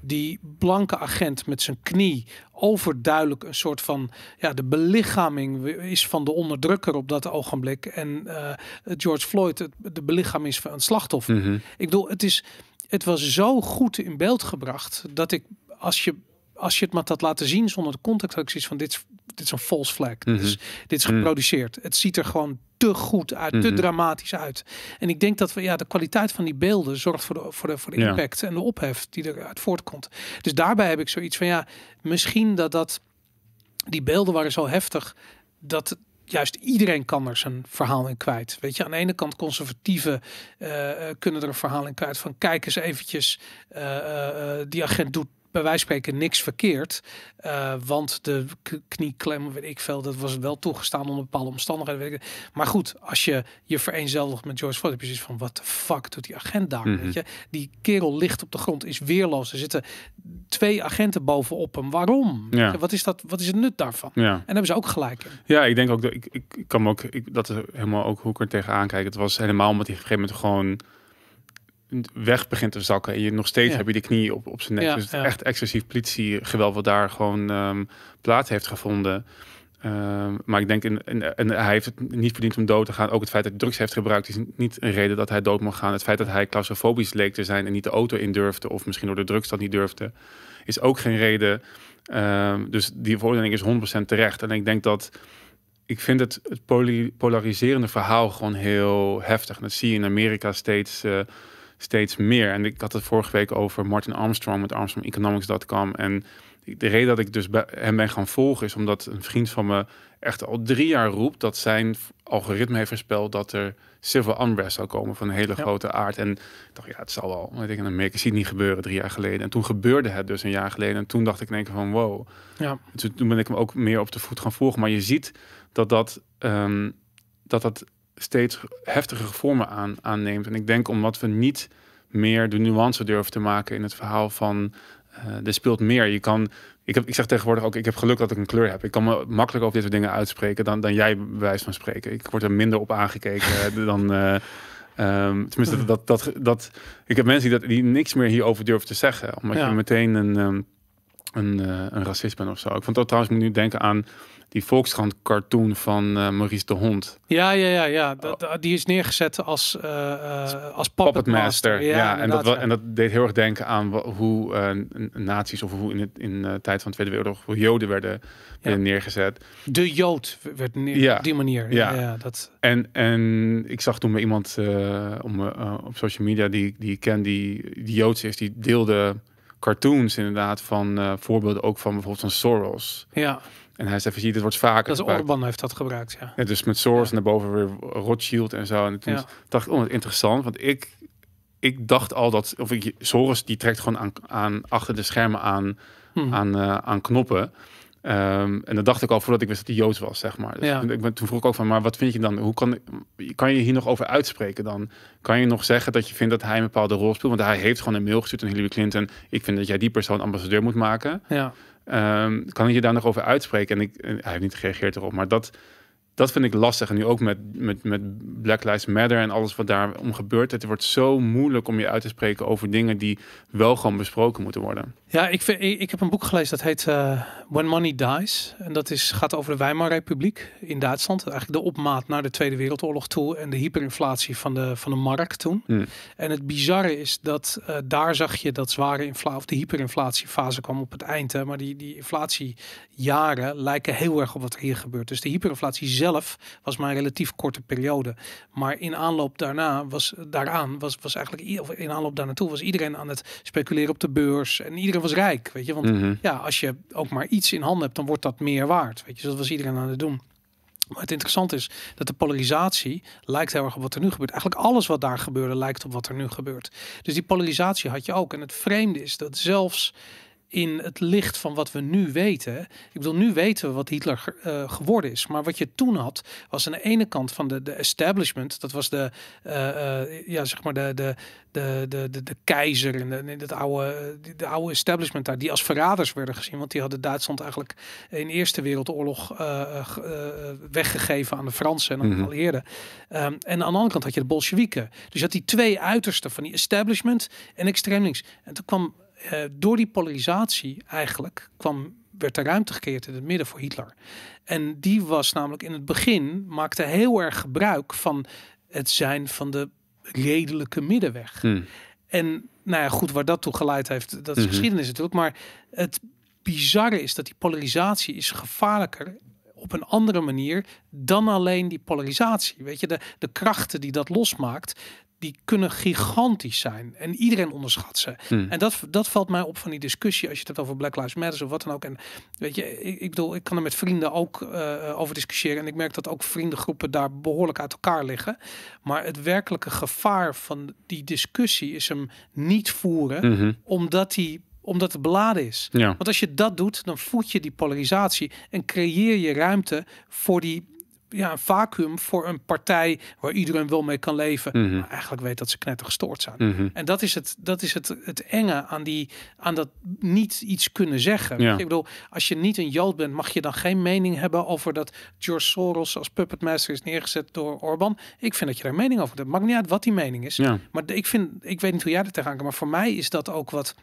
Die blanke agent met zijn knie overduidelijk een soort van ja, de belichaming is van de onderdrukker op dat ogenblik. En eh, George Floyd, de belichaming is van een slachtoffer. Mhm. Ik bedoel, het, is, het was zo goed in beeld gebracht dat ik als je als je het maar had laten zien zonder de contactacties van dit, dit is een false flag. dus, dit is mhm. geproduceerd. Het ziet er gewoon te goed uit, te mhm. dramatisch uit. En ik denk dat we, ja, de kwaliteit van die beelden zorgt voor de, voor de, voor de impact en de ophef die eruit voortkomt. Dus daarbij heb ik zoiets van, ja, misschien dat dat, die beelden waren zo heftig, dat juist iedereen kan er zijn verhaal in kwijt. Weet je, aan de ene kant conservatieven eh, eh, kunnen er een verhaal in kwijt van kijk eens eventjes, eh, die agent doet bij wijze van spreken niks verkeerd. Eh, want de knieklem, weet ik veel, dat was wel toegestaan onder bepaalde omstandigheden. Weet ik. Maar goed, als je je vereenzelvigt met George Floyd, precies van wat de fuck doet die agent daar? Mhm. weet je? Die kerel ligt op de grond, is weerloos. Er zitten twee agenten bovenop hem. Waarom? Ja. Wat is dat? Wat is het nut daarvan? Ja. En hebben ze ook gelijk. Ja, ik denk ook dat ik, ik kan me ook ik, dat helemaal ook hoe ik er tegenaan kijk. Het was helemaal omdat hij op een gegeven moment gewoon weg begint te zakken. En je nog steeds heb je de knie op, op zijn nek. dus echt excessief politiegeweld wat daar gewoon ehm, plaats heeft gevonden. Ehm, maar ik denk, in, en hij heeft het niet verdiend om dood te gaan. Ook het feit dat hij drugs heeft gebruikt is niet een reden dat hij dood mag gaan. Het feit dat hij claustrofobisch leek te zijn en niet de auto in durfde, of misschien door de drugs dat niet durfde, is ook geen reden. Ehm, dus die veroordeling is 100% terecht. En ik denk dat ik vind het, het polariserende verhaal gewoon heel heftig. dat zie je in Amerika steeds. Eh, steeds meer. En ik had het vorige week over Martin Armstrong met armstrongeconomics.com. En de reden dat ik dus hem ben gaan volgen is omdat een vriend van me echt al drie jaar roept dat zijn algoritme heeft voorspeld dat er civil unrest zou komen van een hele grote aard. En ik dacht, ja, het zal wel. Ik denk, Amerika ziet het niet gebeuren drie jaar geleden. En toen gebeurde het dus een jaar geleden. En toen dacht ik in van, wow. Ja. toen ben ik hem ook meer op de voet gaan volgen. Maar je ziet dat dat, ehm, dat, dat steeds heftigere vormen aan, aanneemt. En ik denk omdat we niet meer de nuance durven te maken in het verhaal van eh, er speelt meer. Je kan, ik, heb, ik zeg tegenwoordig ook, ik heb geluk dat ik een kleur heb. Ik kan me makkelijker over dit soort dingen uitspreken dan, dan jij bij wijze van spreken. Ik word er minder op aangekeken eh, (laughs) dan... Eh, ehm, tenminste, dat, dat, dat, ik heb mensen die, dat, die niks meer hierover durven te zeggen. Omdat je meteen een, racisme ehm, een, een racist bent of zo. Ik vond dat trouwens, moet nu denken aan die Volkskrant cartoon van eh, Maurice de Hond. Ja, ja, ja, ja. Dat, die is neergezet als, uh, als puppetmaster. Ja, ja en, dat, ja. en dat deed heel erg denken aan hoe uh, nazi's of hoe in, het, in de tijd van de Tweede Wereldoorlog hoe Joden werden, neergezet. De Jood werd neer, op die manier. Ja, dat... en, en ik zag toen bij iemand om, op social media die, die ik ken, die, die Joods is, die deelde cartoons inderdaad van voorbeelden ook van bijvoorbeeld van Soros. Ja. En hij zei, ziet dit wordt vaker Dat is Orban heeft dat gebruikt, ja. ja dus met Soros ja. en daarboven weer Rothschild en zo. En toen dacht ik, oh, interessant, want ik, ik dacht al dat... Of ik, Soros, die trekt gewoon aan, aan achter de schermen aan, hmm. aan, eh, aan knoppen. Ehm, en dat dacht ik al voordat ik wist dat hij Joods was, zeg maar. Dus ik ben, toen vroeg ik ook van, maar wat vind je dan? Hoe kan, kan je hier nog over uitspreken dan? Kan je nog zeggen dat je vindt dat hij een bepaalde rol speelt? Want hij heeft gewoon een mail gestuurd aan Hillary Clinton. Ik vind dat jij die persoon ambassadeur moet maken. Ja. Ehm, kan ik je daar nog over uitspreken? En, ik, eh, hij heeft niet gereageerd erop, maar dat, dat vind ik lastig. En nu ook met, met, met Black Lives Matter en alles wat daar om gebeurt. Het wordt zo moeilijk om je uit te spreken over dingen die wel gewoon besproken moeten worden. Ja, ik, vind, ik, heb een boek gelezen dat heet eh, When Money Dies. En dat is, gaat over de Weimarrepubliek in Duitsland. Eigenlijk de opmaat naar de Tweede Wereldoorlog toe en de hyperinflatie van de, van de markt toen. Hmm. En het bizarre is dat eh, daar zag je dat zware inflatie, of de hyperinflatiefase kwam op het eind. maar die, die inflatiejaren lijken heel erg op wat er hier gebeurt. Dus de hyperinflatie zelf was maar een relatief korte periode. Maar in aanloop daarna was, daaraan was, was eigenlijk, of in aanloop daarnaartoe was iedereen aan het speculeren op de beurs. En iedereen was rijk, weet je. Want mhm. ja, als je ook maar iets in handen hebt, dan wordt dat meer waard, weet je. Dus dat was iedereen aan het doen. Maar het interessante is dat de polarisatie lijkt heel erg op wat er nu gebeurt. Eigenlijk alles wat daar gebeurde lijkt op wat er nu gebeurt. Dus die polarisatie had je ook. En het vreemde is dat zelfs in het licht van wat we nu weten. Ik bedoel, nu weten we wat Hitler eh, geworden is. Maar wat je toen had, was aan de ene kant van de, de establishment. Dat was de, eh, eh, ja, zeg maar de, de, de, de, de, keizer en de, de, oude, de oude establishment daar. Die als verraders werden gezien. Want die hadden Duitsland eigenlijk in de Eerste Wereldoorlog weggegeven aan de Fransen en aan de mhm. ehm, en aan de andere kant had je de Bolsjewieken. Dus je had die twee uitersten van die establishment en extreem links. En toen kwam eh, door die polarisatie eigenlijk kwam, werd er ruimte gekeerd in het midden voor Hitler. En die was namelijk in het begin, maakte heel erg gebruik van het zijn van de redelijke middenweg. Hmm. En nou ja, goed, waar dat toe geleid heeft, dat is mhm. geschiedenis natuurlijk. Maar het bizarre is dat die polarisatie is gevaarlijker op een andere manier dan alleen die polarisatie. Weet je, de, de krachten die dat losmaakt, die kunnen gigantisch zijn. En iedereen onderschat hmm. En dat, dat valt mij op van die discussie. Als je het hebt over Black Lives Matter of wat dan ook. En weet je, ik, ik bedoel, ik kan er met vrienden ook eh, eh, over discussiëren. En ik merk dat ook vriendengroepen daar behoorlijk uit elkaar liggen. Maar het werkelijke gevaar van die discussie is hem niet voeren. Mhm. Omdat die omdat het beladen is. Ja. Want als je dat doet, dan voed je die polarisatie en creëer je ruimte voor die ja, een vacuüm voor een partij waar iedereen wel mee kan leven. Mhm. Maar eigenlijk weet dat ze knettergestoord zijn. Mhm. En dat is, het, dat is het, het enge aan, die, aan dat niet iets kunnen zeggen. Ja. Ik bedoel, als je niet een Jood bent, mag je dan geen mening hebben over dat George Soros als puppetmeester is neergezet door Orbán. Ik vind dat je daar mening over hebt. Maakt niet uit wat die mening is. Ja. Maar ik, vind, ik weet niet hoe jij er tegenaan kan, maar voor mij is dat ook wat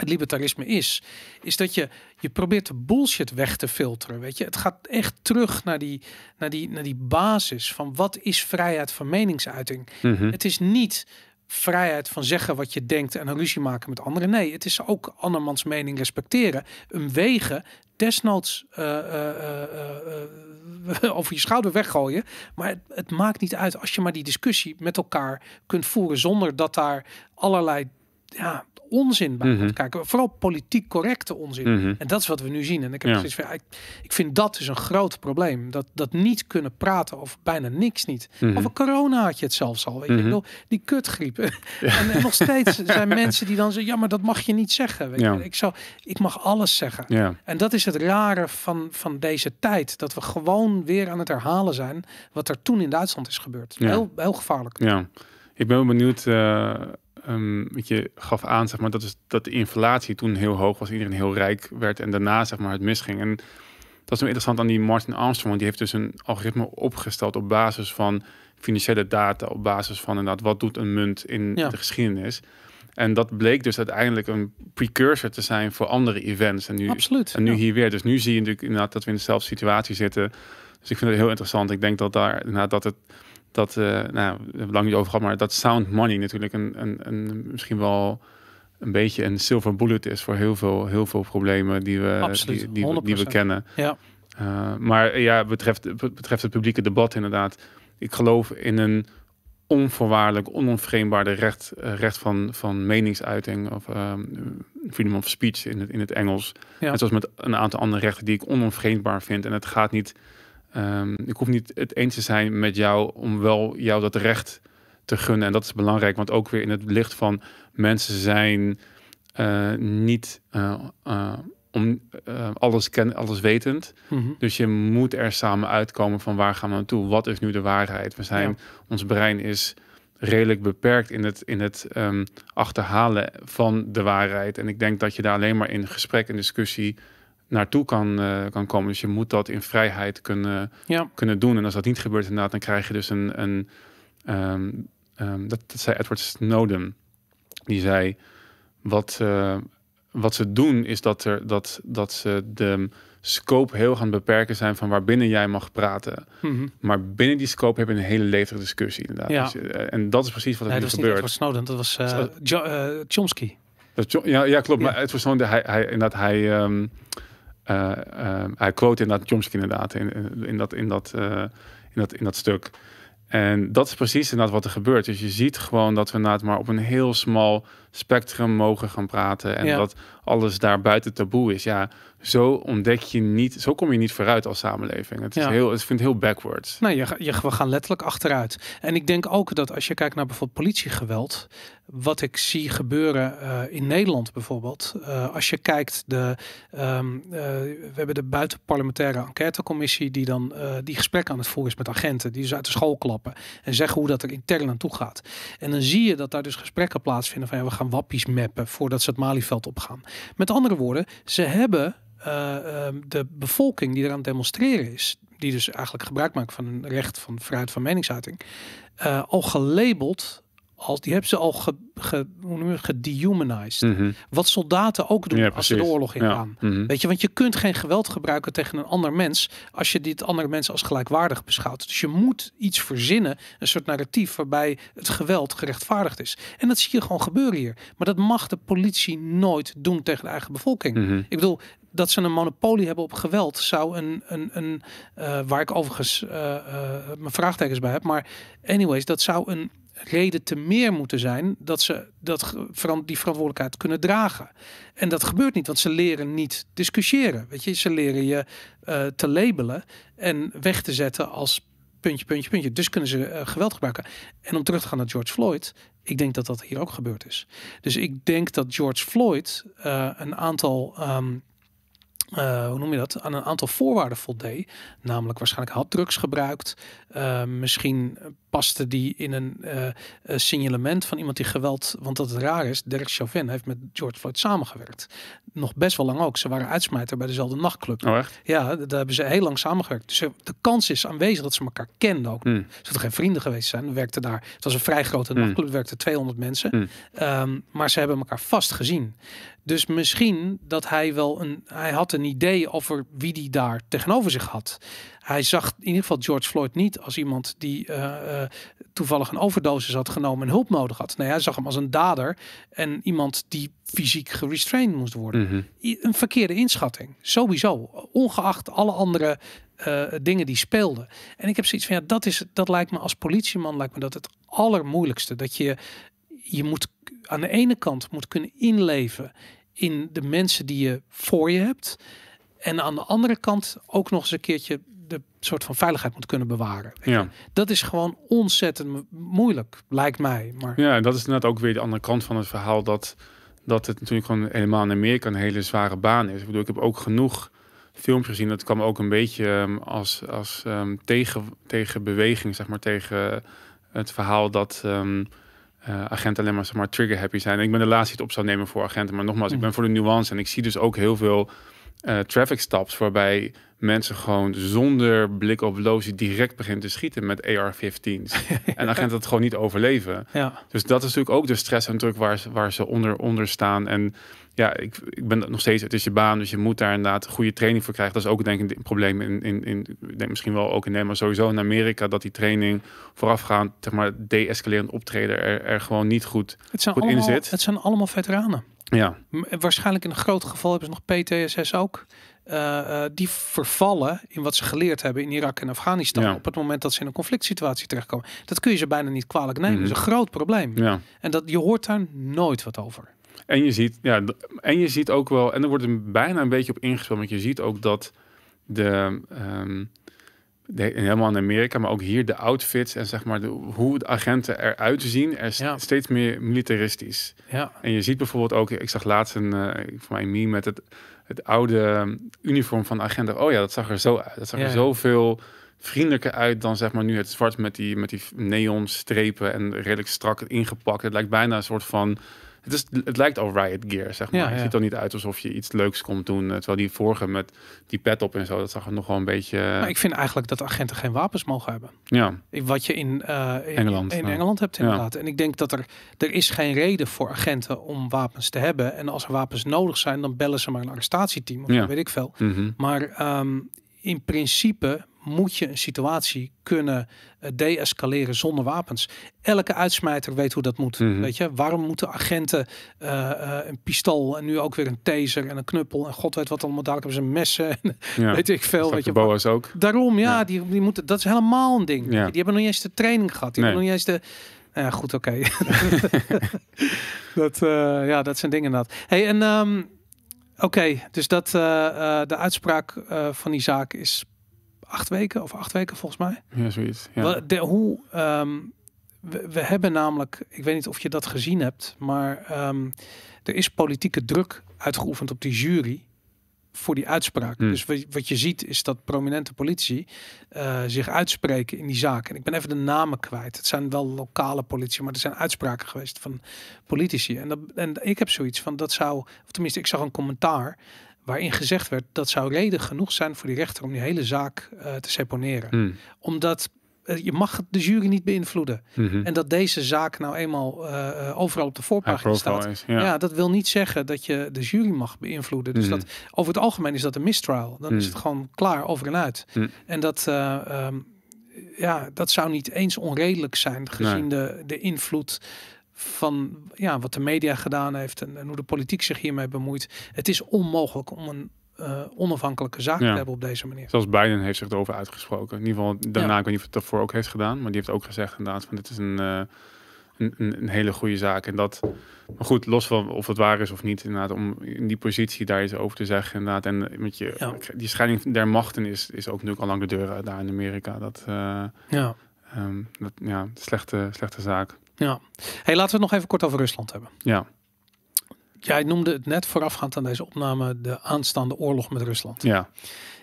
het libertarisme is, is dat je, je probeert de bullshit weg te filteren. Weet je, het gaat echt terug naar die, naar die, naar die basis van wat is vrijheid van meningsuiting. Mhm. Het is niet vrijheid van zeggen wat je denkt en een ruzie maken met anderen. Nee, het is ook andermans mening respecteren, een wegen, desnoods eh, eh, eh, (laughs) over je schouder weggooien. Maar het, het, maakt niet uit als je maar die discussie met elkaar kunt voeren zonder dat daar allerlei ja, onzin bij mm kijken. Vooral politiek correcte onzin. Mhm. En dat is wat we nu zien. En ik, heb ja. precies, ik, vind dat is dus een groot probleem. Dat, dat niet kunnen praten of bijna niks niet. Mhm. Over corona had je het zelfs al. Weet je? Mhm. die kutgriepen. Ja. (laughs) (laughs) En, nog steeds zijn mensen die dan zeggen... ja, maar dat mag je niet zeggen. Ik, zou, ik mag alles zeggen. En dat is het rare van, van deze tijd. Dat we gewoon weer aan het herhalen zijn... wat er toen in Duitsland is gebeurd. Heel, heel gevaarlijk. Ja. Ik ben benieuwd... Eh, um, je, gaf aan zeg maar, dat, dat de inflatie toen heel hoog was, iedereen heel rijk werd en daarna zeg maar, het misging. En dat is wel interessant aan die Martin Armstrong, die heeft dus een algoritme opgesteld op basis van financiële data, op basis van inderdaad wat doet een munt in de geschiedenis. En dat bleek dus uiteindelijk een precursor te zijn voor andere events. En nu, Absoluut, En nu hier weer. Dus nu zie je natuurlijk inderdaad dat we in dezelfde situatie zitten. Dus ik vind het heel interessant. Ik denk dat daar inderdaad dat het dat, uh, nou, hebben lang niet over gehad, maar dat sound money natuurlijk een, een, een, misschien wel een beetje een silver bullet is voor heel veel, heel veel problemen die we, Absoluut, die, die, kennen. Ja. Eh, maar ja, betreft, betreft het publieke debat inderdaad. Ik geloof in een onvoorwaardelijk, onontvreembaarde recht, eh, recht van, van meningsuiting of ehm, freedom of speech in het, in het Engels. Ja. Net zoals met een aantal andere rechten die ik onontvreembaar vind. En het gaat niet Ehm, ik hoef niet het eens te zijn met jou om wel jou dat recht te gunnen. En dat is belangrijk, want ook weer in het licht van mensen zijn eh, niet eh, eh, om alles, ken, alles wetend. Mhm. Dus je moet er samen uitkomen van waar gaan we naartoe? Wat is nu de waarheid? We zijn, Ons brein is redelijk beperkt in het, in het ehm, achterhalen van de waarheid. En ik denk dat je daar alleen maar in gesprek en discussie naartoe kan, eh, kan komen. Dus je moet dat in vrijheid kunnen, kunnen doen. En als dat niet gebeurt inderdaad, dan krijg je dus een... een ehm, ehm, dat, zei Edward Snowden. Die zei, wat, eh, wat ze doen is dat, er, dat, dat ze de scope heel gaan beperken zijn van waarbinnen jij mag praten. Mhm. Maar binnen die scope hebben we een hele levende discussie inderdaad. Dus, eh, en dat is precies wat er nee, nu gebeurt. Snowden, dat was Chomsky. Dat, ja, ja, klopt. Ja. Maar was Snowden, hij, hij, inderdaad, hij... Ehm, eh, ehm, hij quote inderdaad inderdaad in, in, dat, in, dat, eh, in, dat, in dat stuk. En dat is precies inderdaad wat er gebeurt. Dus je ziet gewoon dat we inderdaad maar op een heel smal spectrum mogen gaan praten en dat alles daar buiten taboe is. Ja, zo ontdek je niet, zo kom je niet vooruit als samenleving. Het is ja. heel, het vindt heel backwards. Nou, je, je, we gaan letterlijk achteruit. En ik denk ook dat als je kijkt naar bijvoorbeeld politiegeweld, wat ik zie gebeuren eh, in Nederland bijvoorbeeld, eh, als je kijkt de, ehm, eh, we hebben de buitenparlementaire enquêtecommissie die dan die gesprekken aan het voeren is met agenten, die ze dus uit de school klappen en zeggen hoe dat er intern aan toe gaat. En dan zie je dat daar dus gesprekken plaatsvinden van we gaan wappies mappen voordat ze het Malieveld opgaan. Met andere woorden, ze hebben eh, ehm, de bevolking die eraan demonstreren is, die dus eigenlijk gebruik maakt van een recht van vrijheid van meningsuiting, eh, al gelabeld als die hebben ze al ge, ge, gedehumanized. Mm Wat soldaten ook doen ja, als ze de oorlog ingaan. Mhm. Weet je, want je kunt geen geweld gebruiken tegen een ander mens als je dit andere mens als gelijkwaardig beschouwt. Dus je moet iets verzinnen, een soort narratief waarbij het geweld gerechtvaardigd is. En dat zie je gewoon gebeuren hier. Maar dat mag de politie nooit doen tegen de eigen bevolking. Mhm. Ik bedoel, dat ze een monopolie hebben op geweld zou een, een, een eh, waar ik overigens uh, mijn vraagtekens bij heb, maar anyways, dat zou een reden te meer moeten zijn dat ze dat, die verantwoordelijkheid kunnen dragen. En dat gebeurt niet, want ze leren niet discussiëren. Weet je? Ze leren je eh, te labelen en weg te zetten als puntje, puntje, puntje. Dus kunnen ze eh, geweld gebruiken. En om terug te gaan naar George Floyd, ik denk dat dat hier ook gebeurd is. Dus ik denk dat George Floyd eh, een aantal. Ehm, hoe noem je dat, aan een aantal voorwaarden voldeed. Namelijk waarschijnlijk had drugs gebruikt, misschien paste die in een eh, eh, signalement van iemand die geweld. Want dat het raar is, Derek Chauvin heeft met George Floyd samengewerkt. Nog best wel lang ook. Ze waren uitsmijter bij dezelfde nachtclub. Oh, ja, daar hebben ze heel lang samengewerkt. Dus de kans is aanwezig dat ze elkaar kenden ook. Hmm. Ze Ze geen vrienden geweest zijn. werkte daar. Het was een vrij grote hmm. nachtclub. Werkte 200 mensen. Hmm. Ehm, maar ze hebben elkaar vast gezien. Dus misschien dat hij wel een. Hij had een idee over wie die daar tegenover zich had hij zag in ieder geval George Floyd niet als iemand die eh, eh, toevallig een overdosis had genomen en hulp nodig had. Nee, hij zag hem als een dader en iemand die fysiek gerestrained moest worden. Mhm. Een verkeerde inschatting, sowieso. Ongeacht alle andere eh, dingen die speelden. En ik heb zoiets van, ja, dat, is, dat lijkt me als politieman lijkt me dat het allermoeilijkste. Dat je, je moet aan de ene kant moet kunnen inleven in de mensen die je voor je hebt. En aan de andere kant ook nog eens een keertje de soort van veiligheid moet kunnen bewaren. Ja. Dat is gewoon ontzettend moeilijk, lijkt mij. Maar... Ja, en dat is net ook weer de andere kant van het verhaal. Dat, dat het natuurlijk gewoon helemaal in Amerika een hele zware baan is. Ik bedoel, ik heb ook genoeg filmpjes gezien. Dat kwam ook een beetje ehm, als, als ehm, tegen, tegen beweging, zeg maar, tegen eh, het verhaal dat... Ehm, eh, agenten alleen maar, zeg maar trigger happy zijn. En ik ben de laatste die het op zou nemen voor agenten. Maar nogmaals, ik mm. ben voor de nuance. En ik zie dus ook heel veel eh, traffic stops waarbij mensen gewoon zonder blik op lozie direct begint te schieten met AR-15's. (laughs) en agenten dat gewoon niet overleven. Ja. Dus dat is natuurlijk ook de stress en druk waar, ze, waar ze onder, onder staan. En ja, ik, ik ben nog steeds, het is je baan, dus je moet daar inderdaad goede training voor krijgen. Dat is ook denk ik een probleem in, in, in denk misschien wel ook in Nederland, maar sowieso in Amerika, dat die training voorafgaand, zeg maar, de-escalerend optreden er, er gewoon niet goed, het goed in zit. Het zijn allemaal veteranen. Ja. Waarschijnlijk in een groot geval hebben ze nog PTSS ook. Eh, eh, die vervallen in wat ze geleerd hebben in Irak en Afghanistan. Op het moment dat ze in een conflict situatie terechtkomen. Dat kun je ze bijna niet kwalijk nemen. Mhm. Dat is een groot probleem. Ja. En dat, je hoort daar nooit wat over. En je ziet, ja, en je ziet ook wel, en er wordt er bijna een beetje op ingespeeld, want je ziet ook dat ehm, de, helemaal in Amerika, maar ook hier de outfits en zeg maar hoe de agenten eruit zien, er steeds meer militaristisch. Ja. En je ziet bijvoorbeeld ook, ik zag laatst een, eh, van mijn een meme met het het oude uniform van agenda. Oh ja, dat zag er zo uit. Dat zag ja. er zoveel vriendelijker uit dan zeg maar nu het zwart met die, met die neon en redelijk strak ingepakt. Het lijkt bijna een soort van het, het lijkt al Riot Gear, zeg maar. Het ziet er niet uit alsof je iets leuks komt doen. Eh, terwijl die vorige met die pet op en zo, dat zag er nog wel een beetje... Maar eh, nou, ik vind eigenlijk dat agenten geen wapens mogen hebben. Ja. Wat je in, eh, in Engeland, hebt inderdaad. En ik denk dat er, er is geen reden voor agenten om wapens te hebben. En als er wapens nodig zijn, dan bellen ze maar een arrestatieteam of weet ik veel. Mhm. Maar ehm, in principe moet je een situatie kunnen eh, deescaleren zonder wapens. Elke uitsmijter weet hoe dat moet. Mhm. Weet je, waarom moeten agenten eh, eh, een pistool en nu ook weer een taser en een knuppel en god weet wat allemaal. dadelijk hebben ze messen. (laughs) weet ik veel. Weet je, boa's ook. Daarom, ja, Die, die moeten. Dat is helemaal een ding. Ja. Die hebben nog niet eens de training gehad. Die hebben nog niet eens de ja, goed, oké. (laughs) (laughs) dat, ja, dat zijn dingen dat. Hey, en ehm, oké, dus dat de uitspraak van die zaak is acht weken of acht weken volgens mij. Ja, zoiets. Ja. De, hoe, ehm, we, hebben namelijk, ik weet niet of je dat gezien hebt, maar ehm, er is politieke druk uitgeoefend op die jury voor die uitspraak. Hmm. Dus wat, wat je ziet is dat prominente politici eh, zich uitspreken in die zaak. En ik ben even de namen kwijt. Het zijn wel lokale politie, maar er zijn uitspraken geweest van politici. En, dat, en ik heb zoiets van dat zou, of tenminste, ik zag een commentaar waarin gezegd werd dat zou reden genoeg zijn voor die rechter om die hele zaak eh, te seponeren. Hmm. Omdat eh, je mag de jury niet beïnvloeden. Mhm. En dat deze zaak nou eenmaal eh, overal op de voorpagina staat. ja. dat wil niet zeggen dat je de jury mag beïnvloeden. Dus mhm. dat, over het algemeen is dat een mistrial. Dan is mhm. het gewoon klaar over en uit. En dat. Ehm, ja, dat zou niet eens onredelijk zijn gezien de, de invloed van ja, wat de media gedaan heeft en, hoe de politiek zich hiermee bemoeit. Het is onmogelijk om een eh, onafhankelijke zaak te hebben op deze manier. Zelfs Biden heeft zich erover uitgesproken. In ieder geval daarna, ik weet niet of het daarvoor ook heeft gedaan, maar die heeft ook gezegd inderdaad van dit is eh, een, een, een, hele goede zaak. En dat, maar goed, los van of het waar is of niet, inderdaad, om in die positie daar iets over te zeggen inderdaad. En met je, die scheiding der machten is, is ook nu al lang de deur daar in Amerika. Dat, uh, ja. Ehm, dat, ja, slechte, slechte zaak. Ja. Hey, laten we het nog even kort over Rusland hebben. Ja. Jij noemde het net voorafgaand aan deze opname de aanstaande oorlog met Rusland. Ja.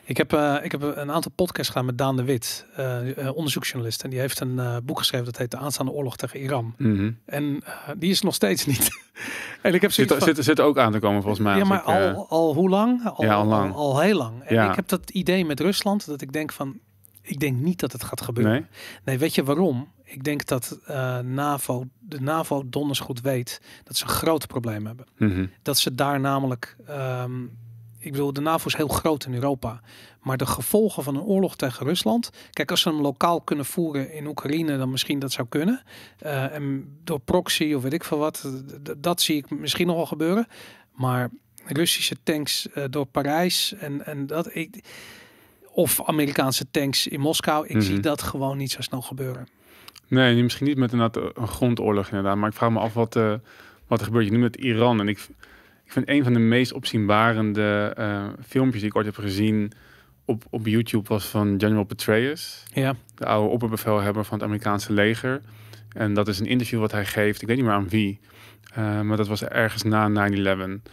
Ik heb, eh, ik heb een aantal podcasts gedaan met Daan de Wit, eh, onderzoeksjournalist. En die heeft een eh, boek geschreven dat heet De Aanstaande Oorlog tegen Iran. Mhm. En die is nog steeds niet. (laughs) en ik heb zit, van, zit, zit ook aan te komen volgens mij. Ja, maar al, al hoe lang? Al, ja, al, lang. Al, heel lang. En ik heb dat idee met Rusland dat ik denk van, ik denk niet dat het gaat gebeuren. Nee, nee weet je waarom? ik denk dat eh, NAVO, de NAVO donders goed weet dat ze een groot probleem hebben. Mhm. Dat ze daar namelijk, ehm, ik bedoel, de NAVO is heel groot in Europa. Maar de gevolgen van een oorlog tegen Rusland. Kijk, als ze hem lokaal kunnen voeren in Oekraïne, dan misschien dat zou kunnen. Eh, en door proxy of weet ik veel wat, dat zie ik misschien nogal gebeuren. Maar Russische tanks eh, door Parijs en, en dat. Ik, of Amerikaanse tanks in Moskou. Ik zie mhm. dat gewoon niet zo snel gebeuren. Nee, misschien niet met eh, een grondoorlog inderdaad. Maar ik vraag me af wat, eh, wat er gebeurt nu met Iran. En ik, ik vind een van de meest opzienbarende eh, filmpjes die ik ooit heb gezien op, op YouTube was van General Petraeus. Ja. De oude opperbevelhebber van het Amerikaanse leger. En dat is een interview wat hij geeft. Ik weet niet meer aan wie. maar dat was ergens na 9-11.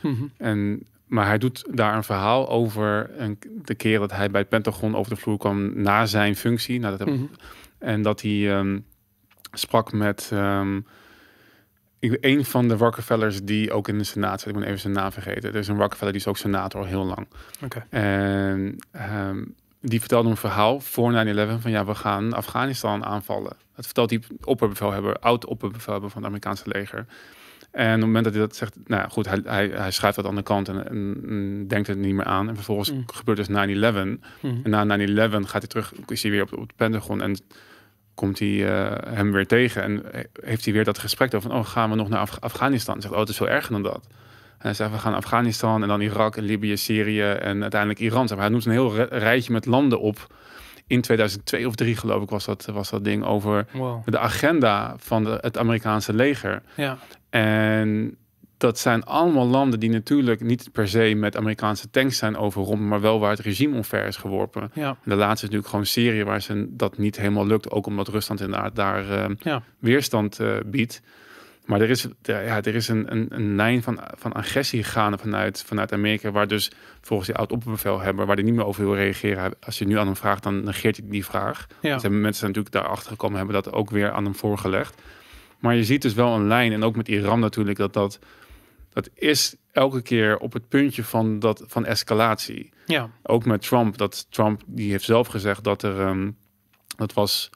Mhm. En maar hij doet daar een verhaal over een, de keer dat hij bij het Pentagon over de vloer kwam na zijn functie. Nou, dat heb, mhm. En dat hij ehm, sprak met ehm, een van de Rockefellers die ook in de Senaat zit. Ik ben even zijn naam vergeten. Er is een Rockefeller die is ook senator heel lang. Oké. En ehm, die vertelde een verhaal voor 9-11 van ja, we gaan Afghanistan aanvallen. Het vertelt die opperbevelhebber, oud-opperbevelhebber van het Amerikaanse leger. En op het moment dat hij dat zegt, nou goed, hij, hij, hij schuift dat aan de kant en, en, denkt het niet meer aan. En vervolgens mm. gebeurt dus 9-11. Mm. En na 9-11 gaat hij terug, is hij weer op, op het Pentagon en komt hij eh, hem weer tegen en eh, heeft hij weer dat gesprek over van, oh, gaan we nog naar Afghanistan? Zegt, oh, het is veel erger dan dat. En hij zegt, we gaan Afghanistan en dan Irak en Libië, Syrië en uiteindelijk Iran. Hij noemt een heel rijtje met landen op. In 2002 of 3 geloof ik was dat, was dat ding over de agenda van het Amerikaanse leger. Ja. En dat zijn allemaal landen die natuurlijk niet per se met Amerikaanse tanks zijn overrompeld, maar wel waar het regime omver is geworpen. De laatste is natuurlijk gewoon Syrië, waar ze dat niet helemaal lukt, ook omdat Rusland inderdaad daar eh, weerstand eh, biedt. Maar er is, ja, er is een, een, een lijn van, van agressie gegaan vanuit, vanuit Amerika, waar dus volgens die oud hebben, waar die niet meer over wil reageren. Als je nu aan hem vraagt, dan negeert hij die vraag. Ja. zijn dus mensen natuurlijk daarachter gekomen, hebben dat ook weer aan hem voorgelegd. Maar je ziet dus wel een lijn, en ook met Iran natuurlijk, dat dat dat is elke keer op het puntje van, dat, van escalatie. Ja. Ook met Trump. Dat Trump die heeft zelf gezegd dat er. Ehm, dat was.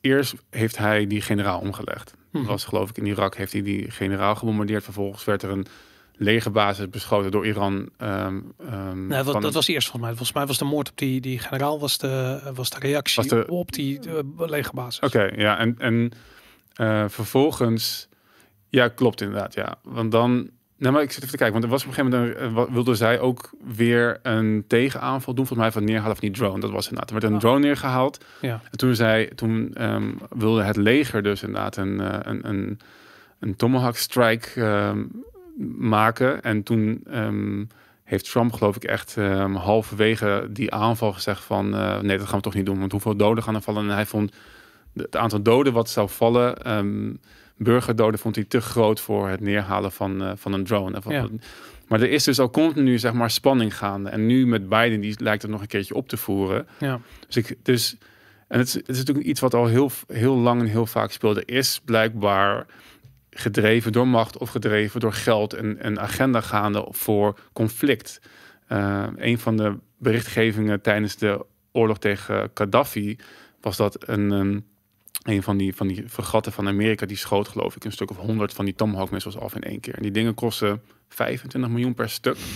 Eerst heeft hij die generaal omgelegd. Dat mhm. was geloof ik in Irak. Heeft hij die generaal gebombardeerd. Vervolgens werd er een legerbasis beschoten door Iran. Ehm, ehm, nee, dat, dat was eerst volgens mij. Volgens mij was de moord op die, die generaal was de, was de reactie op die uh, legerbasis. Oké, ja. En, en eh, vervolgens ja, klopt inderdaad. Ja. Want dan. Nou, maar ik zit even te kijken. Want er was op een gegeven moment. Een, wilde zij ook weer een tegenaanval doen. Volgens mij van neerhalen van die drone. Dat was inderdaad. Er werd een oh. drone neergehaald. Ja. En toen, zei toen ehm, wilde het leger dus inderdaad een, eh, een, een, een tomahawk strike ehm, maken. En toen. Ehm, heeft Trump geloof ik echt um, halverwege die aanval gezegd van eh, nee, dat gaan we toch niet doen. Want hoeveel doden gaan er vallen? En hij vond het aantal doden wat zou vallen burgerdoden vond hij te groot voor het neerhalen van, eh, van een drone. Maar er is dus al continu zeg maar, spanning gaande. En nu met Biden, die lijkt het nog een keertje op te voeren. Ja. Dus, ik, dus en het, het is natuurlijk iets wat al heel, heel lang en heel vaak speelde. Is blijkbaar gedreven door macht of gedreven door geld en een agenda gaande voor conflict. Uh, een van de berichtgevingen tijdens de oorlog tegen Gaddafi was dat een, een een van die, van die vergatten van Amerika, die schoot geloof ik een stuk of 100 van die tomahawk missiles af in één keer. En die dingen kosten 25 miljoen per stuk. (laughs)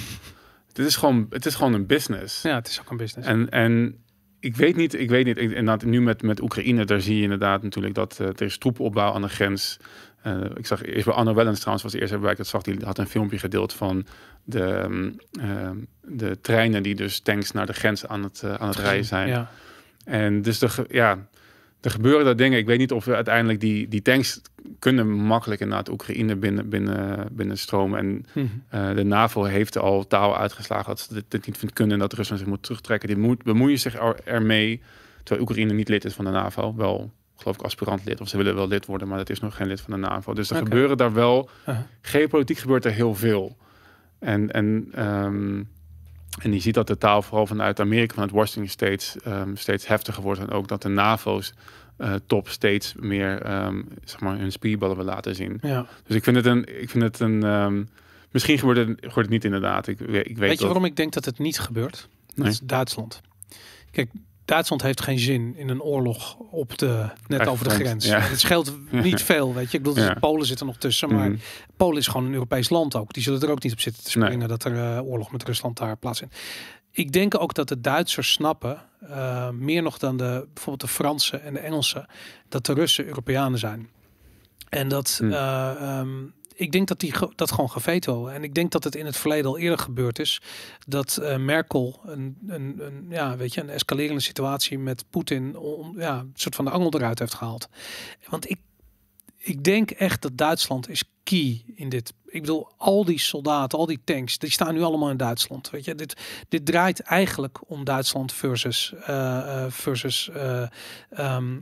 Dit is gewoon, het is gewoon een business. Ja, het is ook een business. En, en ik weet niet, ik weet niet. Ik, nu met, met Oekraïne, daar zie je inderdaad natuurlijk dat eh, er is troepenopbouw aan de grens. Uh, ik zag eerst bij Anne Wellens trouwens, was de eerste waar ik dat zag. Die had een filmpje gedeeld van de, ehm, ehm, de treinen die dus tanks naar de grens aan het, eh, aan het rijden zijn. Ja. En dus de, ja, er gebeuren daar dingen. Ik weet niet of we uiteindelijk die, die tanks kunnen makkelijk het Oekraïne binnen, binnen, binnen stromen. En mhm. eh, de NAVO heeft al taal uitgeslagen dat ze dit, dit niet vindt kunnen dat Rusland zich moet terugtrekken. Die moet, bemoeien zich er, ermee, terwijl Oekraïne niet lid is van de NAVO. Wel, geloof ik, aspirant lid. Of ze willen wel lid worden, maar dat is nog geen lid van de NAVO. Dus er gebeuren daar wel, geopolitiek gebeurt er heel veel. En, en ehm, en je ziet dat de taal vooral vanuit Amerika, vanuit Washington steeds, ehm, steeds heftiger wordt. En ook dat de NAVO's eh, top steeds meer ehm, zeg maar hun spierballen wil laten zien. Ja. Dus ik vind het een. Ik vind het een ehm, misschien gebeurt het, gebeurt het niet inderdaad. Ik, ik weet, weet je waarom ik denk dat het niet gebeurt? Dat is Duitsland. Kijk, Duitsland heeft geen zin in een oorlog op de, net over de grens. Het scheelt (laughs) niet veel, weet je. Ik bedoel, dus Polen zit er nog tussen, maar mhm. Polen is gewoon een Europees land ook. Die zullen er ook niet op zitten te springen dat er eh, oorlog met Rusland daar plaatsvindt. Ik denk ook dat de Duitsers snappen, eh, meer nog dan de, bijvoorbeeld de Fransen en de Engelsen, dat de Russen Europeanen zijn. En dat mhm. eh, ehm, ik denk dat die dat gewoon geveto En ik denk dat het in het verleden al eerder gebeurd is dat eh, Merkel een, een, een, ja, weet je, een escalerende situatie met Poetin om, ja, een soort van de angel eruit heeft gehaald. Want ik, ik denk echt dat Duitsland is key in dit. Ik bedoel, al die soldaten, al die tanks, die staan nu allemaal in Duitsland. Weet je, dit, dit draait eigenlijk om Duitsland versus, eh, eh, versus, ehm,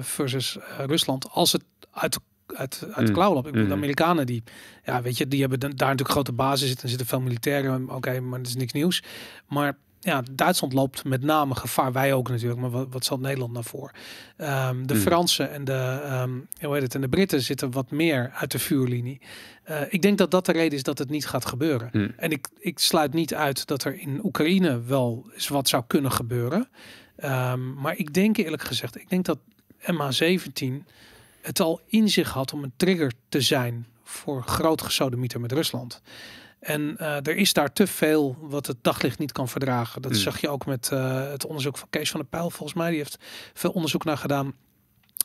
versus Rusland. Als het uit uit, uit mm. de Ik mm. de Amerikanen die, ja, weet je, die hebben daar natuurlijk grote basis zitten. Er zitten veel militairen, oké, maar dat is niks nieuws. Maar ja, Duitsland loopt met name gevaar, wij ook natuurlijk, maar wat, zal zat Nederland nou voor? Ehm, de mm. Fransen en de, ehm, hoe heet het, en de Britten zitten wat meer uit de vuurlinie. Eh, ik denk dat dat de reden is dat het niet gaat gebeuren. En ik, ik sluit niet uit dat er in Oekraïne wel eens wat zou kunnen gebeuren. Ehm, maar ik denk eerlijk gezegd, ik denk dat MH17 het al in zich had om een trigger te zijn voor groot gesodemieter met Rusland. En eh, er is daar te veel wat het daglicht niet kan verdragen. Dat hmm. zag je ook met eh, het onderzoek van Kees van der Pijl. Volgens mij, die heeft veel onderzoek naar gedaan.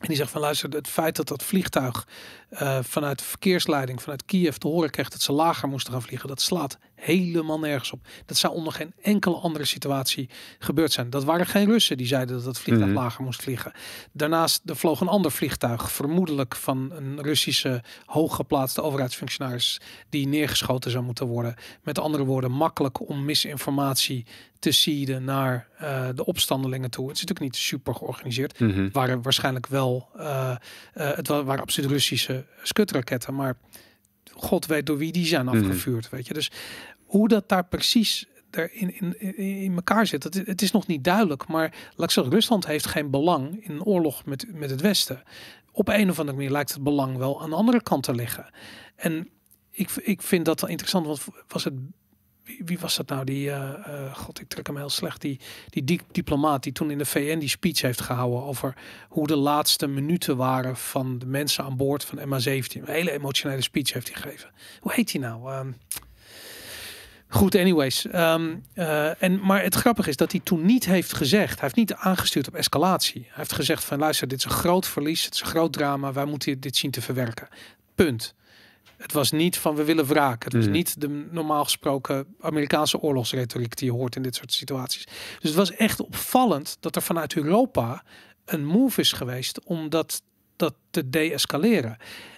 En die zegt van luister, het feit dat dat vliegtuig eh, vanuit de verkeersleiding vanuit Kiev te horen kreeg dat ze lager moesten gaan vliegen, dat slaat helemaal nergens op. Dat zou onder geen enkele andere situatie gebeurd zijn. Dat waren geen Russen die zeiden dat het vliegtuig mhm. lager moest vliegen. Daarnaast er vloog een ander vliegtuig, vermoedelijk van een Russische hooggeplaatste overheidsfunctionaris die neergeschoten zou moeten worden. Met andere woorden, makkelijk om misinformatie te seeden naar eh, de opstandelingen toe. Het is natuurlijk niet super georganiseerd. Mhm. waren waarschijnlijk wel, eh, eh, het waren absoluut Russische skutraketten, maar God weet door wie die zijn mhm. afgevuurd. Weet je, dus hoe dat daar precies er in, in, in elkaar zit, dat, het is nog niet duidelijk. Maar laat Rusland heeft geen belang in oorlog met, met het Westen. Op een of andere manier lijkt het belang wel aan de andere kant te liggen. En ik, ik vind dat wel interessant, want was het wie, was dat nou? Die, eh, eh, god, ik trek hem heel slecht. Die, die, die diplomaat die toen in de VN die speech heeft gehouden over hoe de laatste minuten waren van de mensen aan boord van MH17. Een hele emotionele speech heeft hij gegeven. Hoe heet hij nou? Ehm, goed, anyways. Ehm, eh, en, maar het grappige is dat hij toen niet heeft gezegd. Hij heeft niet aangestuurd op escalatie. Hij heeft gezegd van luister, dit is een groot verlies. Het is een groot drama. Wij moeten dit zien te verwerken. Punt. Het was niet van we willen wraak. Het was mhm. niet de normaal gesproken Amerikaanse oorlogsretoriek die je hoort in dit soort situaties. Dus het was echt opvallend dat er vanuit Europa een move is geweest om dat, dat te deescaleren.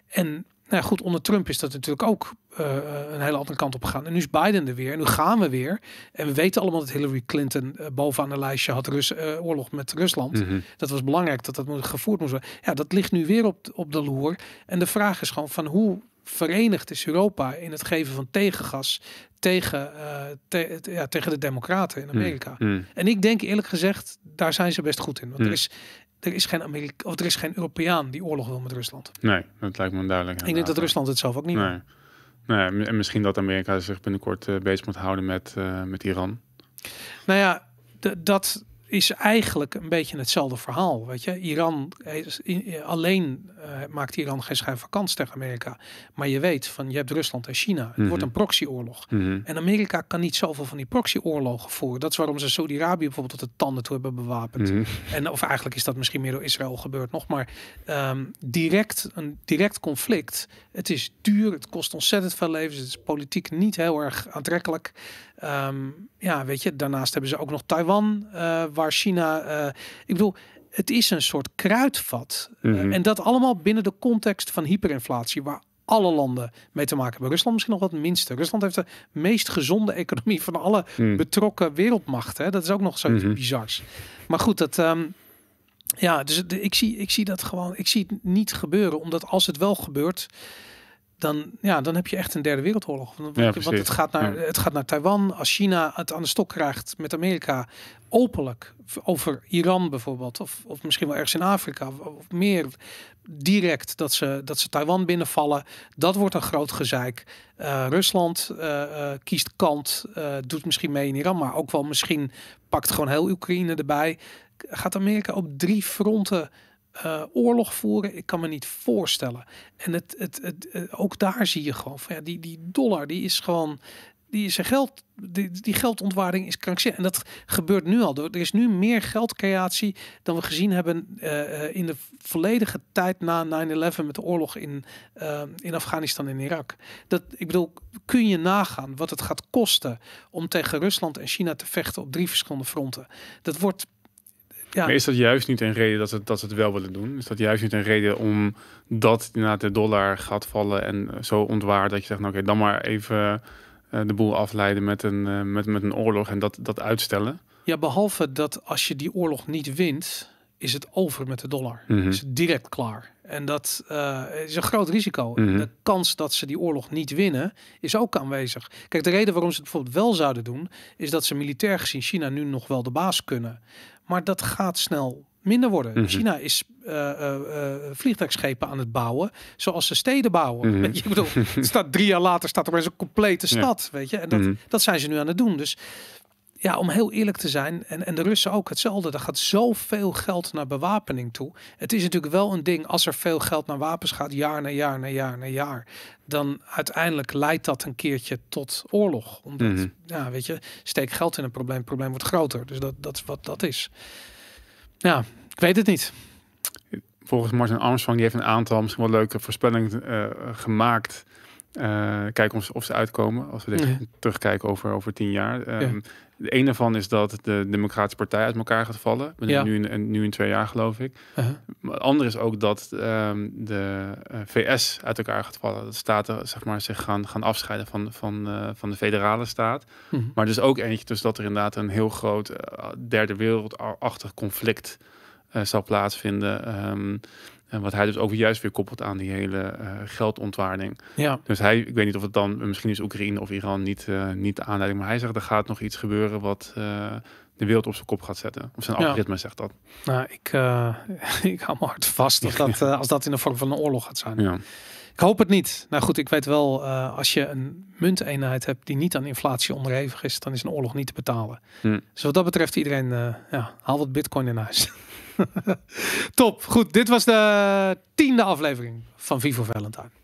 En nou goed, onder Trump is dat natuurlijk ook eh, eh, een hele andere kant op gegaan. En nu is Biden er weer. En nu gaan we weer. En we weten allemaal dat Hillary Clinton eh, bovenaan een lijstje had oorlog met Rusland. Mhm. Dat was belangrijk dat dat gevoerd moest worden. Ja, dat ligt nu weer op, op de loer. En de vraag is gewoon van hoe verenigd is Europa in het geven van tegengas tegen, eh, ja, tegen de Democraten in mm, Amerika. Mm. En ik denk eerlijk gezegd, daar zijn ze best goed in. Want er, mm. is, er, is geen Amerika, of er is geen Europeaan die oorlog wil met Rusland. Nee, dat lijkt me duidelijk. Ik denk dat Rusland het zelf ook niet nee. nee. en misschien dat Amerika zich binnenkort uh, bezig moet houden met, eh, met Iran. Nou ja, dat, is eigenlijk een beetje hetzelfde verhaal. Weet je, Iran is, alleen eh, maakt Iran geen schijn van kans tegen Amerika. Maar je weet van je hebt Rusland en China. Het wordt mhm. een proxyoorlog. Mhm. En Amerika kan niet zoveel van die proxyoorlogen voeren. Dat is waarom ze Saudi-Arabië bijvoorbeeld tot de tanden toe hebben bewapend. Mhm. En of eigenlijk is dat misschien meer door Israël gebeurd nog. Maar ehm, direct, een direct conflict. Het is duur, het kost ontzettend veel levens. Het is politiek niet heel erg aantrekkelijk. Ehm, ja, weet je, daarnaast hebben ze ook nog Taiwan, eh, waar China. Eh, ik bedoel, het is een soort kruidvat. Eh, mhm. en dat allemaal binnen de context van hyperinflatie, waar alle landen mee te maken hebben. Rusland misschien nog wat minste. Rusland heeft de meest gezonde economie van alle hmm. betrokken wereldmachten. Dat is ook nog zoiets mm bizars. Maar goed, dat. Ehm, ja, dus ik, zie, ik zie dat gewoon. Ik zie het niet gebeuren. Omdat als het wel gebeurt dan, ja, dan heb je echt een derde wereldoorlog. Want, ja, het, gaat naar, het gaat naar Taiwan. Als China het aan de stok krijgt met Amerika, openlijk over Iran bijvoorbeeld, of, of misschien wel ergens in Afrika, of meer direct dat ze, dat ze Taiwan binnenvallen, dat wordt een groot gezeik. Eh, Rusland eh, eh, kiest kant, doet misschien mee in Iran, maar ook wel misschien pakt gewoon heel Oekraïne erbij. Gaat Amerika op drie fronten eh, oorlog voeren, ik kan me niet voorstellen. En het, het, het, eh, ook daar zie je gewoon ja, die, die dollar, die is gewoon, die is geld, die, die geldontwaarding is krankzinnig. En dat gebeurt nu al. Er is nu meer geldcreatie dan we gezien hebben eh, in de volledige tijd na 9-11 met de oorlog in, in Afghanistan en Irak. Dat, ik bedoel, kun je nagaan wat het gaat kosten om tegen Rusland en China te vechten op drie verschillende fronten. Dat wordt ja. Maar is dat juist niet een reden dat ze, dat ze het wel willen doen? Is dat juist niet een reden om dat na de dollar gaat vallen en eh, zo ontwaard dat je zegt, nou oké, dan maar even eh, de boel afleiden met een, eh, met, met een oorlog en dat, dat uitstellen? Ja, behalve dat als je die oorlog niet wint, is het over met de dollar. Mhm. Is het direct klaar. En dat is een groot risico. Mhm. De kans dat ze die oorlog niet winnen is ook aanwezig. Kijk, de reden waarom ze het bijvoorbeeld wel zouden doen, is dat ze militair gezien China nu nog wel de baas kunnen. Maar dat gaat snel minder worden. Mhm. China is uh, vliegtuigschepen aan het bouwen, zoals ze steden bouwen. Mm je, bedoel, staat drie jaar later staat er eens een complete stad, weet je. En dat, mhm. dat zijn ze nu aan het doen. Dus ja, om heel eerlijk te zijn, en, en de Russen ook hetzelfde. Er gaat zoveel geld naar bewapening toe. Het is natuurlijk wel een ding, als er veel geld naar wapens gaat, jaar na jaar na jaar na jaar, dan uiteindelijk leidt dat een keertje tot oorlog. Omdat, mhm. ja, weet je, steek geld in een probleem, het probleem wordt groter. Dus dat, dat is wat dat is. Ja, ik weet het niet. Volgens Martin Armstrong, die heeft een aantal misschien wel leuke voorspellingen eh, gemaakt uh, kijken of ze, uitkomen als we dit terugkijken over, over tien jaar. Ehm, de ene daarvan is dat de Democratische Partij uit elkaar gaat vallen. nu, in, nu in twee jaar, geloof ik. Uh-huh. Maar het andere is ook dat ehm, de eh, VS uit elkaar gaat vallen. Dat staten zeg maar, zich gaan, gaan afscheiden van, van, eh, van de federale staat. Mm-hmm. Maar dus ook eentje dus dat er inderdaad een heel groot derde wereldachtig conflict zal plaatsvinden. Ehm, en wat hij dus ook juist weer koppelt aan die hele uh, geldontwaarding. Ja. Dus hij, ik weet niet of het dan, misschien is Oekraïne of Iran niet, eh, niet de aanleiding, maar hij zegt er gaat nog iets gebeuren wat eh, de wereld op zijn kop gaat zetten. Of zijn algoritme zegt dat. Nou, ik, (laughs) ik hou me hard vast als dat, als dat in de vorm van een oorlog gaat zijn. Ja. Ik hoop het niet. Nou goed, ik weet wel, als je een munteenheid hebt die niet aan inflatie onderhevig is, dan is een oorlog niet te betalen. Hm. Dus wat dat betreft, iedereen, ja, haal wat bitcoin in huis. (laughs) (laughs) Top, goed. Dit was de tiende aflevering van Vivo Valentine.